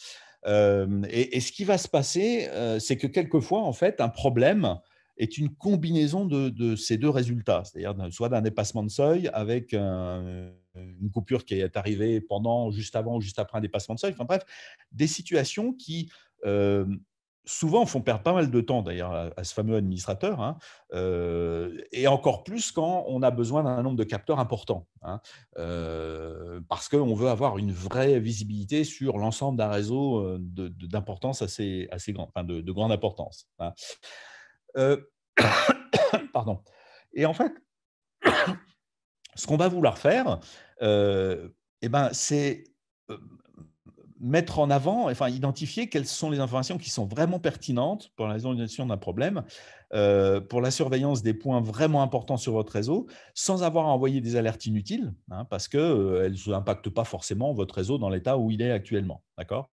Et, ce qui va se passer, c'est que quelquefois, en fait, un problème est une combinaison de, ces deux résultats, c'est-à-dire soit d'un dépassement de seuil avec une coupure qui est arrivée pendant, juste avant ou juste après un dépassement de seuil, enfin bref, des situations qui souvent font perdre pas mal de temps d'ailleurs à, ce fameux administrateur, hein, euh, et encore plus quand on a besoin d'un nombre de capteurs important, hein, euh, parce qu'on veut avoir une vraie visibilité sur l'ensemble d'un réseau euh, d'importance assez, assez grand, de, grande importance. Hein. pardon. Et en fait, ce qu'on va vouloir faire, eh ben, c'est mettre en avant, enfin identifier quelles sont les informations qui sont vraiment pertinentes pour la résolution d'un problème, euh, pour la surveillance des points vraiment importants sur votre réseau, sans avoir à envoyer des alertes inutiles, hein, parce qu'elles euh, n'impactent pas forcément votre réseau dans l'état où il est actuellement. D'accord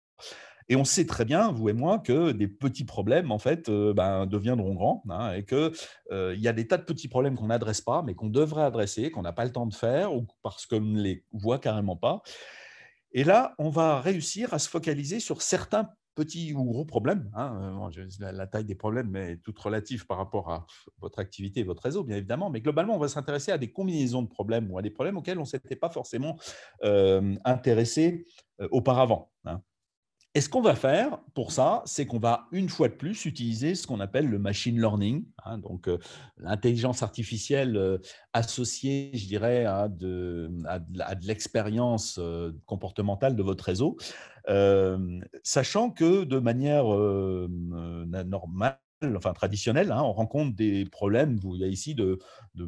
et on sait très bien, vous et moi, que des petits problèmes, en fait, euh, ben, deviendront grands hein, et qu'il il y a des tas de petits problèmes qu'on n'adresse pas, mais qu'on devrait adresser, qu'on n'a pas le temps de faire ou parce qu'on ne les voit carrément pas. Et là, on va réussir à se focaliser sur certains petits ou gros problèmes. Hein. Euh, la taille des problèmes est toute relative par rapport à votre activité et votre réseau, bien évidemment. Mais globalement, on va s'intéresser à des combinaisons de problèmes ou à des problèmes auxquels on ne s'était pas forcément euh, intéressé euh, auparavant. Hein. Et ce qu'on va faire pour ça, c'est qu'on va une fois de plus utiliser ce qu'on appelle le machine learning, hein, donc euh, l'intelligence artificielle euh, associée, je dirais, à de, de, l'expérience euh, comportementale de votre réseau, sachant que de manière normale, enfin traditionnel, hein, on rencontre des problèmes, vous, il y a ici de,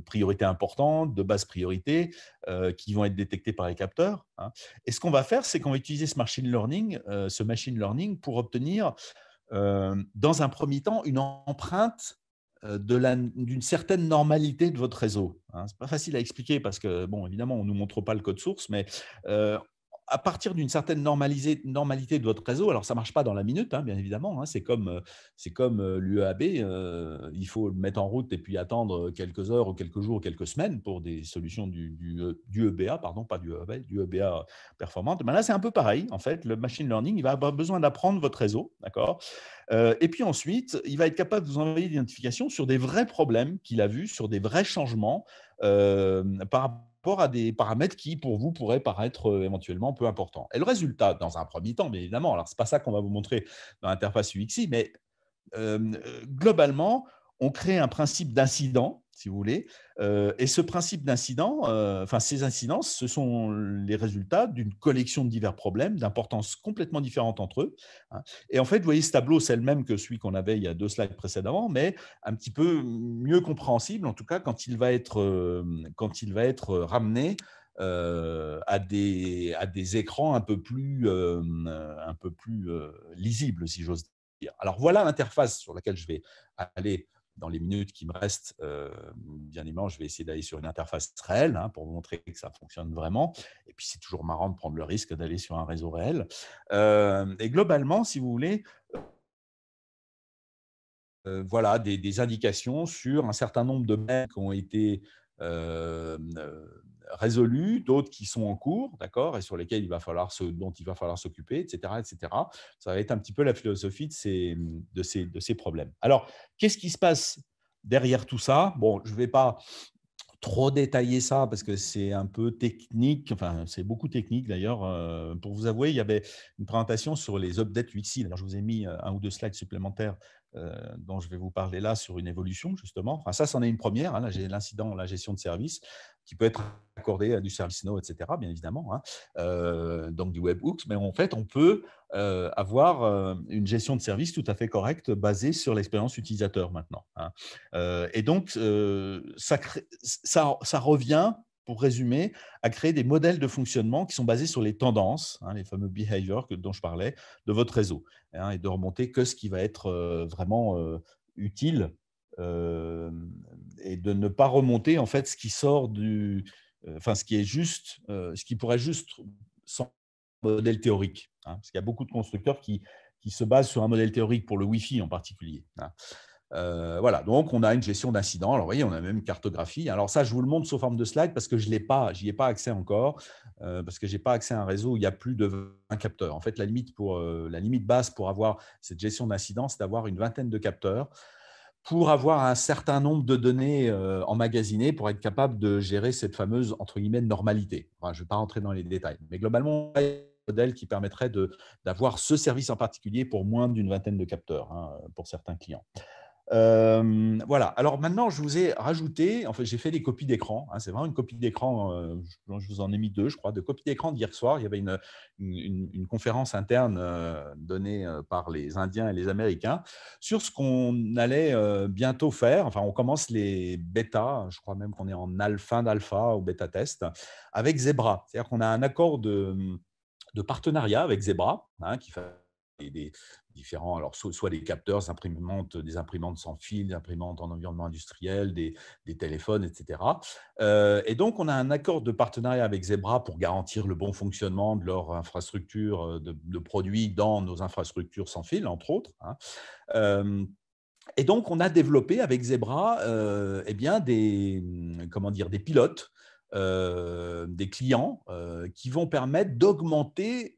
priorités importantes, de basses priorités, euh, qui vont être détectées par les capteurs. Hein. Et ce qu'on va faire, c'est qu'on va utiliser ce machine learning, euh, ce machine learning pour obtenir, euh, dans un premier temps, une empreinte d'une certaine normalité de votre réseau. Hein. Ce n'est pas facile à expliquer parce que, bon, évidemment, on ne nous montre pas le code source, mais à partir d'une certaine normalité de votre réseau, alors ça ne marche pas dans la minute, hein, bien évidemment, hein, c'est comme, euh, c'est comme euh, l'UEAB, euh, il faut le mettre en route et puis attendre quelques heures ou quelques jours, ou quelques semaines pour des solutions du, du, EBA, e pardon, pas du EBA, du EBA performante. Ben là, c'est un peu pareil, en fait, le machine learning, il va avoir besoin d'apprendre votre réseau, d'accord Et puis ensuite, il va être capable de vous envoyer des notifications sur des vrais problèmes qu'il a vus, sur des vrais changements par rapport à des paramètres qui, pour vous, pourraient paraître euh, éventuellement peu importants. Et le résultat, dans un premier temps, mais évidemment, alors ce n'est pas ça qu'on va vous montrer dans l'interface UXI, mais euh, euh, globalement, on crée un principe d'incident si vous voulez. Euh, et ce principe d'incident, euh, enfin ces incidences, ce sont les résultats d'une collection de divers problèmes d'importance complètement différente entre eux. Hein. Et en fait, vous voyez, ce tableau, c'est le même que celui qu'on avait il y a deux slides précédemment, mais un petit peu mieux compréhensible, en tout cas quand il va être, euh, quand il va être ramené à, des, à des écrans un peu plus, un peu plus lisibles, si j'ose dire. Alors voilà l'interface sur laquelle je vais aller dans les minutes qui me restent, euh, bien évidemment, je vais essayer d'aller sur une interface réelle hein, pour vous montrer que ça fonctionne vraiment. Et puis, c'est toujours marrant de prendre le risque d'aller sur un réseau réel. Euh, et globalement, si vous voulez, euh, voilà des, des, indications sur un certain nombre de mails qui ont été résolus, d'autres qui sont en cours, d'accord, et sur lesquels il va falloir dont il va falloir s'occuper, etc., etc. Ça va être un petit peu la philosophie de ces, de ces, de ces problèmes. Alors, qu'est-ce qui se passe derrière tout ça Bon, je ne vais pas trop détailler ça parce que c'est un peu technique, enfin c'est beaucoup technique d'ailleurs. Euh, pour vous avouer, il y avait une présentation sur les updates UXI. Alors je vous ai mis euh, un ou deux slides supplémentaires euh, dont je vais vous parler là sur une évolution justement. Enfin ça, c'en est une première. Hein, là j'ai l'incident, la gestion de service qui peut être accordé à du service no, etc., bien évidemment, hein, euh, donc du webhooks. Mais en fait, on peut euh, avoir euh, une gestion de service tout à fait correcte basée sur l'expérience utilisateur maintenant. Hein. et donc, ça, ça, revient pour résumer, à créer des modèles de fonctionnement qui sont basés sur les tendances, hein, les fameux behaviors dont je parlais, de votre réseau, et de remonter que ce qui va être vraiment utile euh, et de ne pas remonter en fait ce qui sort du, euh, enfin ce qui est juste, euh, ce qui pourrait juste sans modèle théorique. Hein, parce qu'il y a beaucoup de constructeurs qui, qui se basent sur un modèle théorique pour le Wi-Fi en particulier. Hein. voilà, donc on a une gestion d'incidents. Alors, vous voyez, on a même une cartographie. Alors, ça, je vous le montre sous forme de slide parce que je n'y pas, j'y ai pas accès encore, parce que j'ai pas accès à un réseau où il y a plus de 20 capteurs. En fait, la limite, pour, la limite basse pour avoir cette gestion d'incidents, c'est d'avoir une vingtaine de capteurs pour avoir un certain nombre de données euh, emmagasinées pour être capable de gérer cette fameuse entre guillemets normalité. je ne vais pas rentrer dans les détails, mais globalement, il y a un modèle qui permettrait d'avoir ce service en particulier pour moins d'une vingtaine de capteurs hein, pour certains clients voilà. Alors maintenant, je vous ai rajouté, en fait, j'ai fait des copies d'écran. Hein, c'est vraiment une copie d'écran. Euh, je, vous en ai mis deux, je crois, de copies d'écran d'hier soir. Il y avait une, conférence interne euh, donnée euh, par les Indiens et les Américains sur ce qu'on allait bientôt faire. Enfin, on commence les bêta. Je crois même qu'on est en alpha d'alpha ou bêta test avec Zebra. C'est-à-dire qu'on a un accord de, partenariat avec Zebra hein, qui fait des, différents, alors soit des capteurs, des imprimantes, sans fil, des imprimantes en environnement industriel, des, téléphones, etc. Euh, et donc, on a un accord de partenariat avec Zebra pour garantir le bon fonctionnement de leur infrastructure euh, de, produits dans nos infrastructures sans fil, entre autres. Hein. Euh, et donc, on a développé avec Zebra eh bien des, comment dire, des pilotes euh, des clients euh, qui vont permettre d'augmenter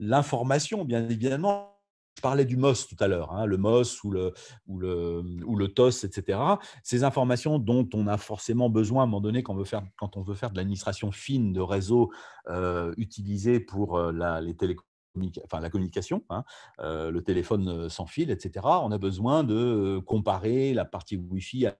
l'information, bien évidemment. Je parlais du MOS tout à l'heure, hein, le MOS ou le, ou, le, ou le TOS, etc. Ces informations dont on a forcément besoin à un moment donné quand on veut faire, quand on veut faire de l'administration fine de réseaux euh, utilisés pour la, les la communication, hein, le téléphone sans fil, etc. On a besoin de comparer la partie Wi-Fi à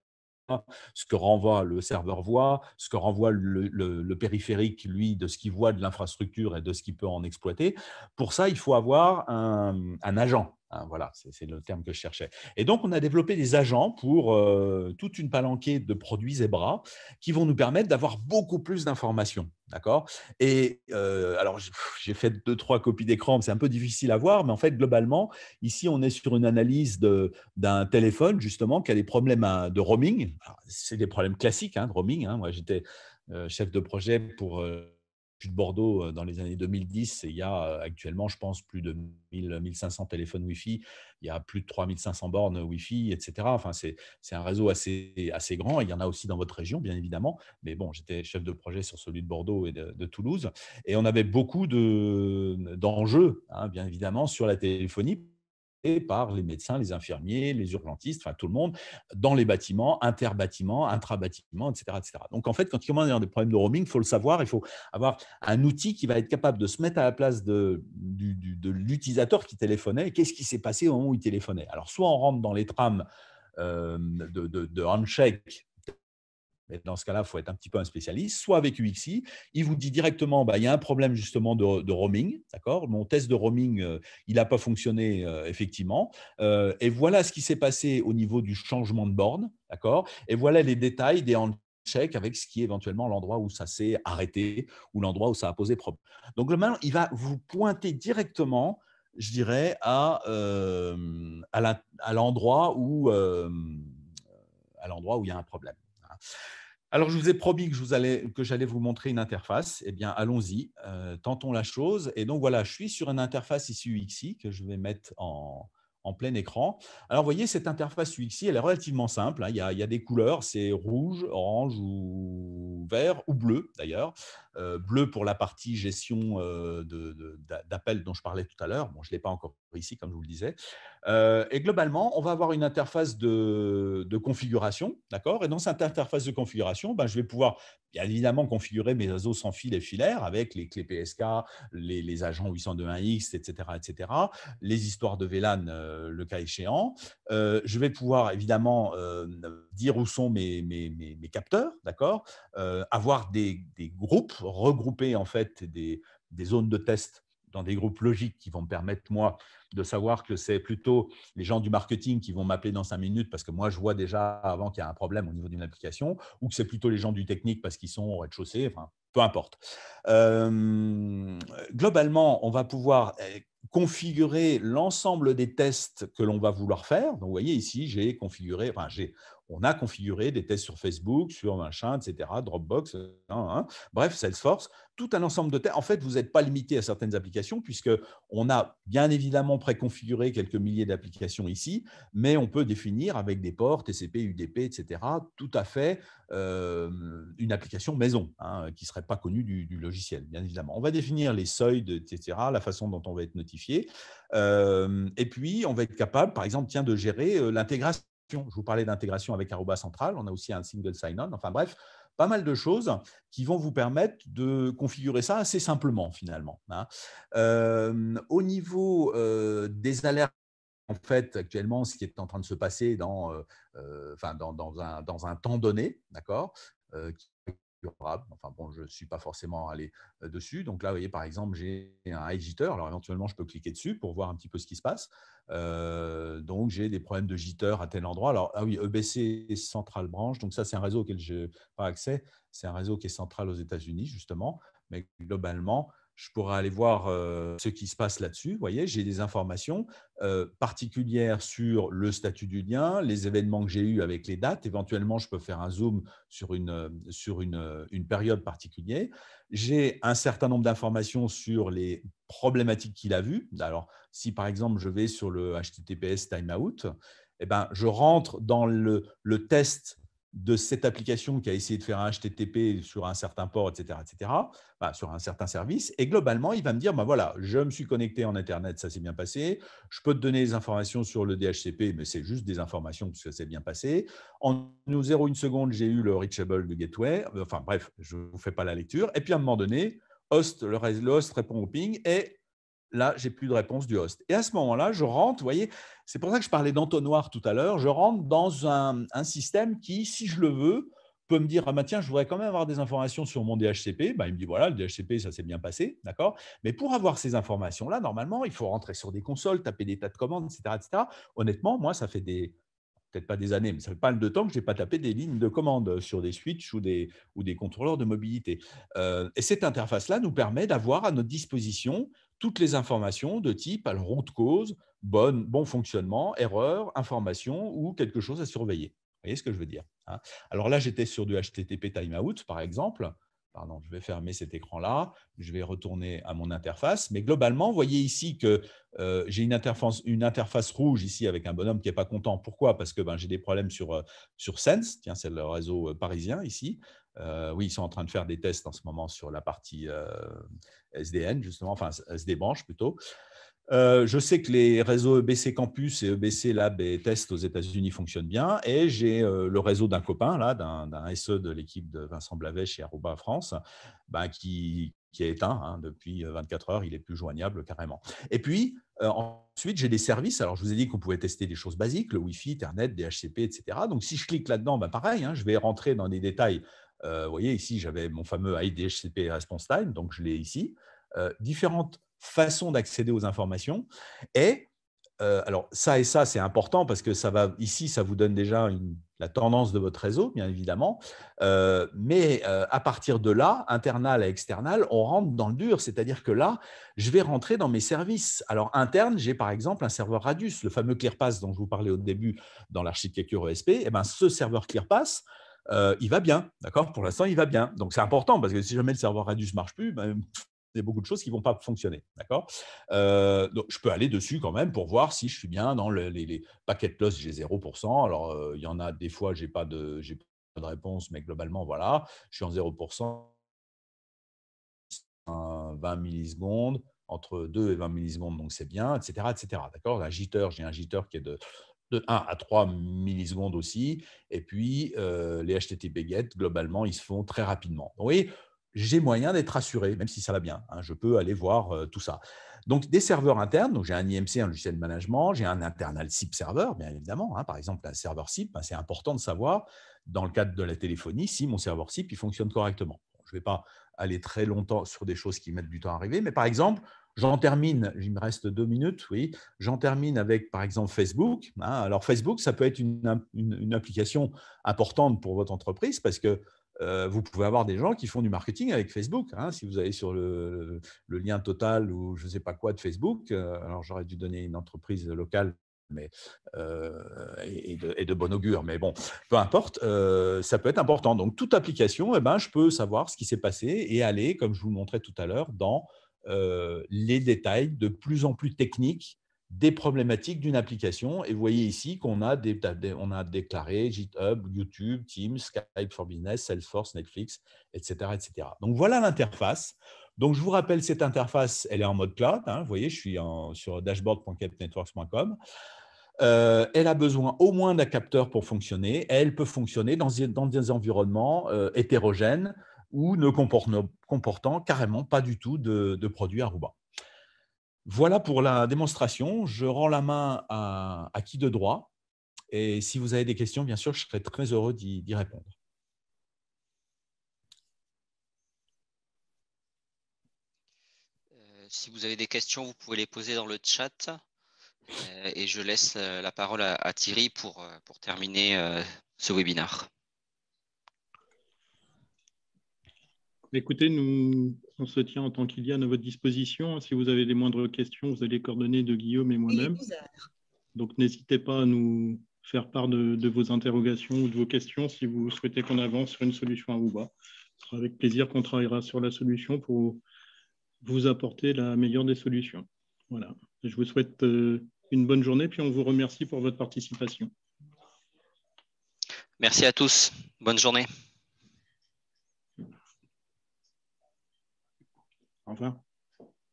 Hein, ce que renvoie le serveur voix, ce que renvoie le, périphérique, lui, de ce qu'il voit de l'infrastructure et de ce qu'il peut en exploiter. Pour ça, il faut avoir un agent Hein, voilà, c'est le terme que je cherchais. Et donc, on a développé des agents pour euh, toute une palanquée de produits Zebra qui vont nous permettre d'avoir beaucoup plus d'informations. D'accord Et euh, alors, j'ai fait deux, trois copies d'écran, c'est un peu difficile à voir, mais en fait, globalement, ici, on est sur une analyse d'un téléphone, justement, qui a des problèmes de roaming. C'est des problèmes classiques hein, de roaming. Hein. Moi, j'étais euh, chef de projet pour plus de Bordeaux euh, dans les années 2010 et il y a euh, actuellement, je pense, plus de 1000, 1500 téléphones Wi-Fi, il y a plus de 3500 bornes Wi-Fi, etc. Enfin, c'est un réseau assez, assez grand. il y en a aussi dans votre région, bien évidemment. Mais bon, j'étais chef de projet sur celui de Bordeaux et de, Toulouse. Et on avait beaucoup d'enjeux, hein, bien évidemment, sur la téléphonie par les médecins, les infirmiers, les urgentistes, enfin tout le monde, dans les bâtiments, interbâtiments, intrabâtiments, etc., etc. Donc en fait, quand il commence y a des problèmes de roaming, il faut le savoir, il faut avoir un outil qui va être capable de se mettre à la place de, l'utilisateur qui téléphonait. Qu'est-ce qui s'est passé au moment où il téléphonait Alors soit on rentre dans les trames euh, de, de handshake dans ce cas-là, il faut être un petit peu un spécialiste, soit avec UXI, il vous dit directement, bah, il y a un problème justement de, roaming, d'accord Mon test de roaming, euh, il n'a pas fonctionné, euh, effectivement, euh, et voilà ce qui s'est passé au niveau du changement de borne, d'accord Et voilà les détails des check avec ce qui est éventuellement l'endroit où ça s'est arrêté ou l'endroit où ça a posé problème. Donc le il va vous pointer directement, je dirais, à, à l'endroit où à l'endroit où il y a un problème. Alors, je vous ai promis que, j'allais vous montrer une interface. Eh bien, allons-y, euh, tentons la chose. Et donc, voilà, je suis sur une interface ici UXI que je vais mettre en, plein écran. Alors, vous voyez, cette interface UXI, elle est relativement simple. Hein. Il, y a, des couleurs, c'est rouge, orange ou vert, ou bleu d'ailleurs. Euh, bleu pour la partie gestion euh, d'appel dont je parlais tout à l'heure. Bon, je ne l'ai pas encore ici, comme je vous le disais. Euh, et globalement, on va avoir une interface de, configuration, d'accord Et dans cette interface de configuration, ben, je vais pouvoir évidemment configurer mes réseaux sans fil et filaire avec les clés PSK, les, agents 802.1x, etc., etc., les histoires de VLAN, euh, le cas échéant. Euh, je vais pouvoir évidemment dire où sont mes, capteurs, d'accord Avoir des, groupes, regrouper en fait des zones de test dans des groupes logiques qui vont me permettre, moi, de savoir que c'est plutôt les gens du marketing qui vont m'appeler dans cinq minutes parce que moi, je vois déjà avant qu'il y a un problème au niveau d'une application, ou que c'est plutôt les gens du technique parce qu'ils sont au rez-de-chaussée, peu importe. Euh, globalement, on va pouvoir euh, configurer l'ensemble des tests que l'on va vouloir faire. Donc, vous voyez ici, j'ai configuré, enfin, j'ai on a configuré des tests sur Facebook, sur machin, etc., Dropbox, hein, hein. bref, Salesforce, tout un ensemble de tests. En fait, vous n'êtes pas limité à certaines applications puisque on a bien évidemment préconfiguré quelques milliers d'applications ici, mais on peut définir avec des ports TCP, UDP, etc., tout à fait euh, une application maison hein, qui ne serait pas connue du, logiciel, bien évidemment. On va définir les seuils, etc., la façon dont on va être notifié. Euh, et puis, on va être capable, par exemple, tiens, de gérer euh, l'intégration je vous parlais d'intégration avec Central, on a aussi un single sign-on, enfin bref, pas mal de choses qui vont vous permettre de configurer ça assez simplement finalement. Hein. Euh, au niveau euh, des alertes, en fait, actuellement, ce qui est en train de se passer dans, euh, enfin, un, dans un temps donné, d'accord, Enfin bon, je ne suis pas forcément allé euh, dessus. Donc là, vous voyez, par exemple, j'ai un jitter, Alors éventuellement, je peux cliquer dessus pour voir un petit peu ce qui se passe. Euh, donc j'ai des problèmes de jitter à tel endroit. Alors ah oui, EBC Central Branch. Donc ça, c'est un réseau auquel je n'ai pas accès. C'est un réseau qui est central aux États-Unis justement. Mais globalement, je pourrais aller voir ce qui se passe là-dessus. Vous voyez, j'ai des informations particulières sur le statut du lien, les événements que j'ai eus avec les dates. Éventuellement, je peux faire un zoom sur une, sur une, une période particulière. J'ai un certain nombre d'informations sur les problématiques qu'il a vues. Alors, si par exemple, je vais sur le HTTPS Timeout, eh ben, je rentre dans le, le test de cette application qui a essayé de faire un HTTP sur un certain port, etc., etc., bah, sur un certain service. Et globalement, il va me dire, bah voilà, je me suis connecté en Internet, ça s'est bien passé. Je peux te donner des informations sur le DHCP, mais c'est juste des informations parce que ça s'est bien passé. En 0,1 seconde, j'ai eu le reachable de gateway. Enfin bref, je ne vous fais pas la lecture. Et puis à un moment donné, host, le host répond au ping et là, j'ai plus de réponse du host. Et à ce moment-là, je rentre, vous voyez, c'est pour ça que je parlais d'entonnoir tout à l'heure, je rentre dans un, système qui, si je le veux, peut me dire, ah bah tiens, je voudrais quand même avoir des informations sur mon DHCP. Bah, il me dit, voilà, le DHCP, ça s'est bien passé, d'accord Mais pour avoir ces informations-là, normalement, il faut rentrer sur des consoles, taper des tas de commandes, etc. Honnêtement, moi, ça fait des, peut-être pas des années, mais ça fait pas mal de temps que je n'ai pas tapé des lignes de commande sur des switches ou des, ou des contrôleurs de mobilité. Euh, et cette interface-là nous permet d'avoir à notre disposition toutes les informations de type route cause, bonne, bon fonctionnement, erreur, information ou quelque chose à surveiller. Vous voyez ce que je veux dire hein Alors là, j'étais sur du HTTP timeout, par exemple. Pardon, je vais fermer cet écran-là, je vais retourner à mon interface. Mais globalement, vous voyez ici que euh, j'ai une interface, une interface rouge ici avec un bonhomme qui n'est pas content. Pourquoi Parce que ben, j'ai des problèmes sur, euh, sur Sense, tiens, c'est le réseau euh, parisien ici. Euh, oui, ils sont en train de faire des tests en ce moment sur la partie euh, SDN, justement, enfin SD plutôt. Euh, je sais que les réseaux EBC Campus et EBC Lab et Test aux États-Unis fonctionnent bien. Et j'ai le réseau d'un copain, là, d'un SE de l'équipe de Vincent Blavet chez Aruba France, bah, qui, est éteint hein, depuis 24 heures. Il est plus joignable carrément. Et puis, ensuite, j'ai des services. Alors, je vous ai dit qu'on pouvait tester des choses basiques, le Wi-Fi, Internet, DHCP, etc. Donc, si je clique là-dedans, bah, pareil, hein, je vais rentrer dans des détails euh, vous voyez, ici, j'avais mon fameux IDHCP Response Time, donc je l'ai ici. Euh, différentes façons d'accéder aux informations. Et euh, alors, ça et ça, c'est important parce que ça va, ici, ça vous donne déjà la tendance de votre réseau, bien évidemment. mais à partir de là, internal et external, on rentre dans le dur. C'est-à-dire que là, je vais rentrer dans mes services. Alors, interne, j'ai par exemple un serveur Radius, le fameux ClearPass dont je vous parlais au début dans l'architecture ESP. Et eh ben, ce serveur ClearPass, euh, il va bien, d'accord Pour l'instant, il va bien. Donc c'est important parce que si jamais le serveur ne marche plus, ben, il y a beaucoup de choses qui ne vont pas fonctionner. D'accord euh, donc, Je peux aller dessus quand même pour voir si je suis bien dans les, paquets de loss, j'ai 0%. Alors, euh, il y en a des fois, je n'ai pas, de, pas de réponse, mais globalement, voilà, je suis en 0%, 20 millisecondes, entre 2 et 20 millisecondes, donc c'est bien, etc. etc. D'accord Un jitter, j'ai un jitter qui est de de 1 à 3 millisecondes aussi. Et puis, euh, les HTTP GET, globalement, ils se font très rapidement. Donc, vous voyez, j'ai moyen d'être assuré, même si ça va bien. Hein. je peux aller voir euh, tout ça. Donc, des serveurs internes, donc j'ai un IMC, un logiciel de management, j'ai un internal SIP serveur, bien évidemment. Hein. par exemple, un serveur SIP, ben, c'est important de savoir, dans le cadre de la téléphonie, si mon serveur SIP fonctionne correctement. je ne vais pas aller très longtemps sur des choses qui mettent du temps à arriver, mais par exemple, J'en termine, il me reste deux minutes, oui. J'en termine avec, par exemple, Facebook. Hein. Alors, Facebook, ça peut être une, application importante pour votre entreprise parce que euh, vous pouvez avoir des gens qui font du marketing avec Facebook. Hein. si vous allez sur le, lien total ou je ne sais pas quoi de Facebook, euh, alors j'aurais dû donner une entreprise locale mais, euh, et, de, bon augure. Mais bon, peu importe, ça peut être important. Donc, toute application, et eh ben, je peux savoir ce qui s'est passé et aller, comme je vous le montrais tout à l'heure, dans euh, les détails de plus en plus techniques des problématiques d'une application. Et vous voyez ici qu'on a, déclaré GitHub, YouTube, Teams, Skype for Business, Salesforce, Netflix, etc. etc. Donc voilà l'interface. Donc je vous rappelle, cette interface, elle est en mode cloud. Hein. Vous voyez, je suis sur dashboard.capnetworks.com. Euh, elle a besoin au moins d'un capteur pour fonctionner. Elle peut fonctionner dans, des environnements euh, hétérogènes, ou ne comportant carrément pas du tout de, de produits Aruba. Voilà pour la démonstration. Je rends la main à, qui de droit. Et si vous avez des questions, bien sûr, je serai très heureux d'y répondre. Euh, si vous avez des questions, vous pouvez les poser dans le chat. Euh, et je laisse euh, la parole à, Thierry pour, pour terminer ce webinaire. Écoutez, nous, on se tient en tant qu'il y a à votre disposition. Si vous avez les moindres questions, vous allez les coordonnées de Guillaume et moi-même. Donc n'hésitez pas à nous faire part de, vos interrogations ou de vos questions si vous souhaitez qu'on avance sur une solution à bas. Ce sera avec plaisir qu'on travaillera sur la solution pour vous apporter la meilleure des solutions. Voilà. Je vous souhaite euh, une bonne journée, puis on vous remercie pour votre participation. Merci à tous. Bonne journée. Au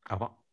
revoir.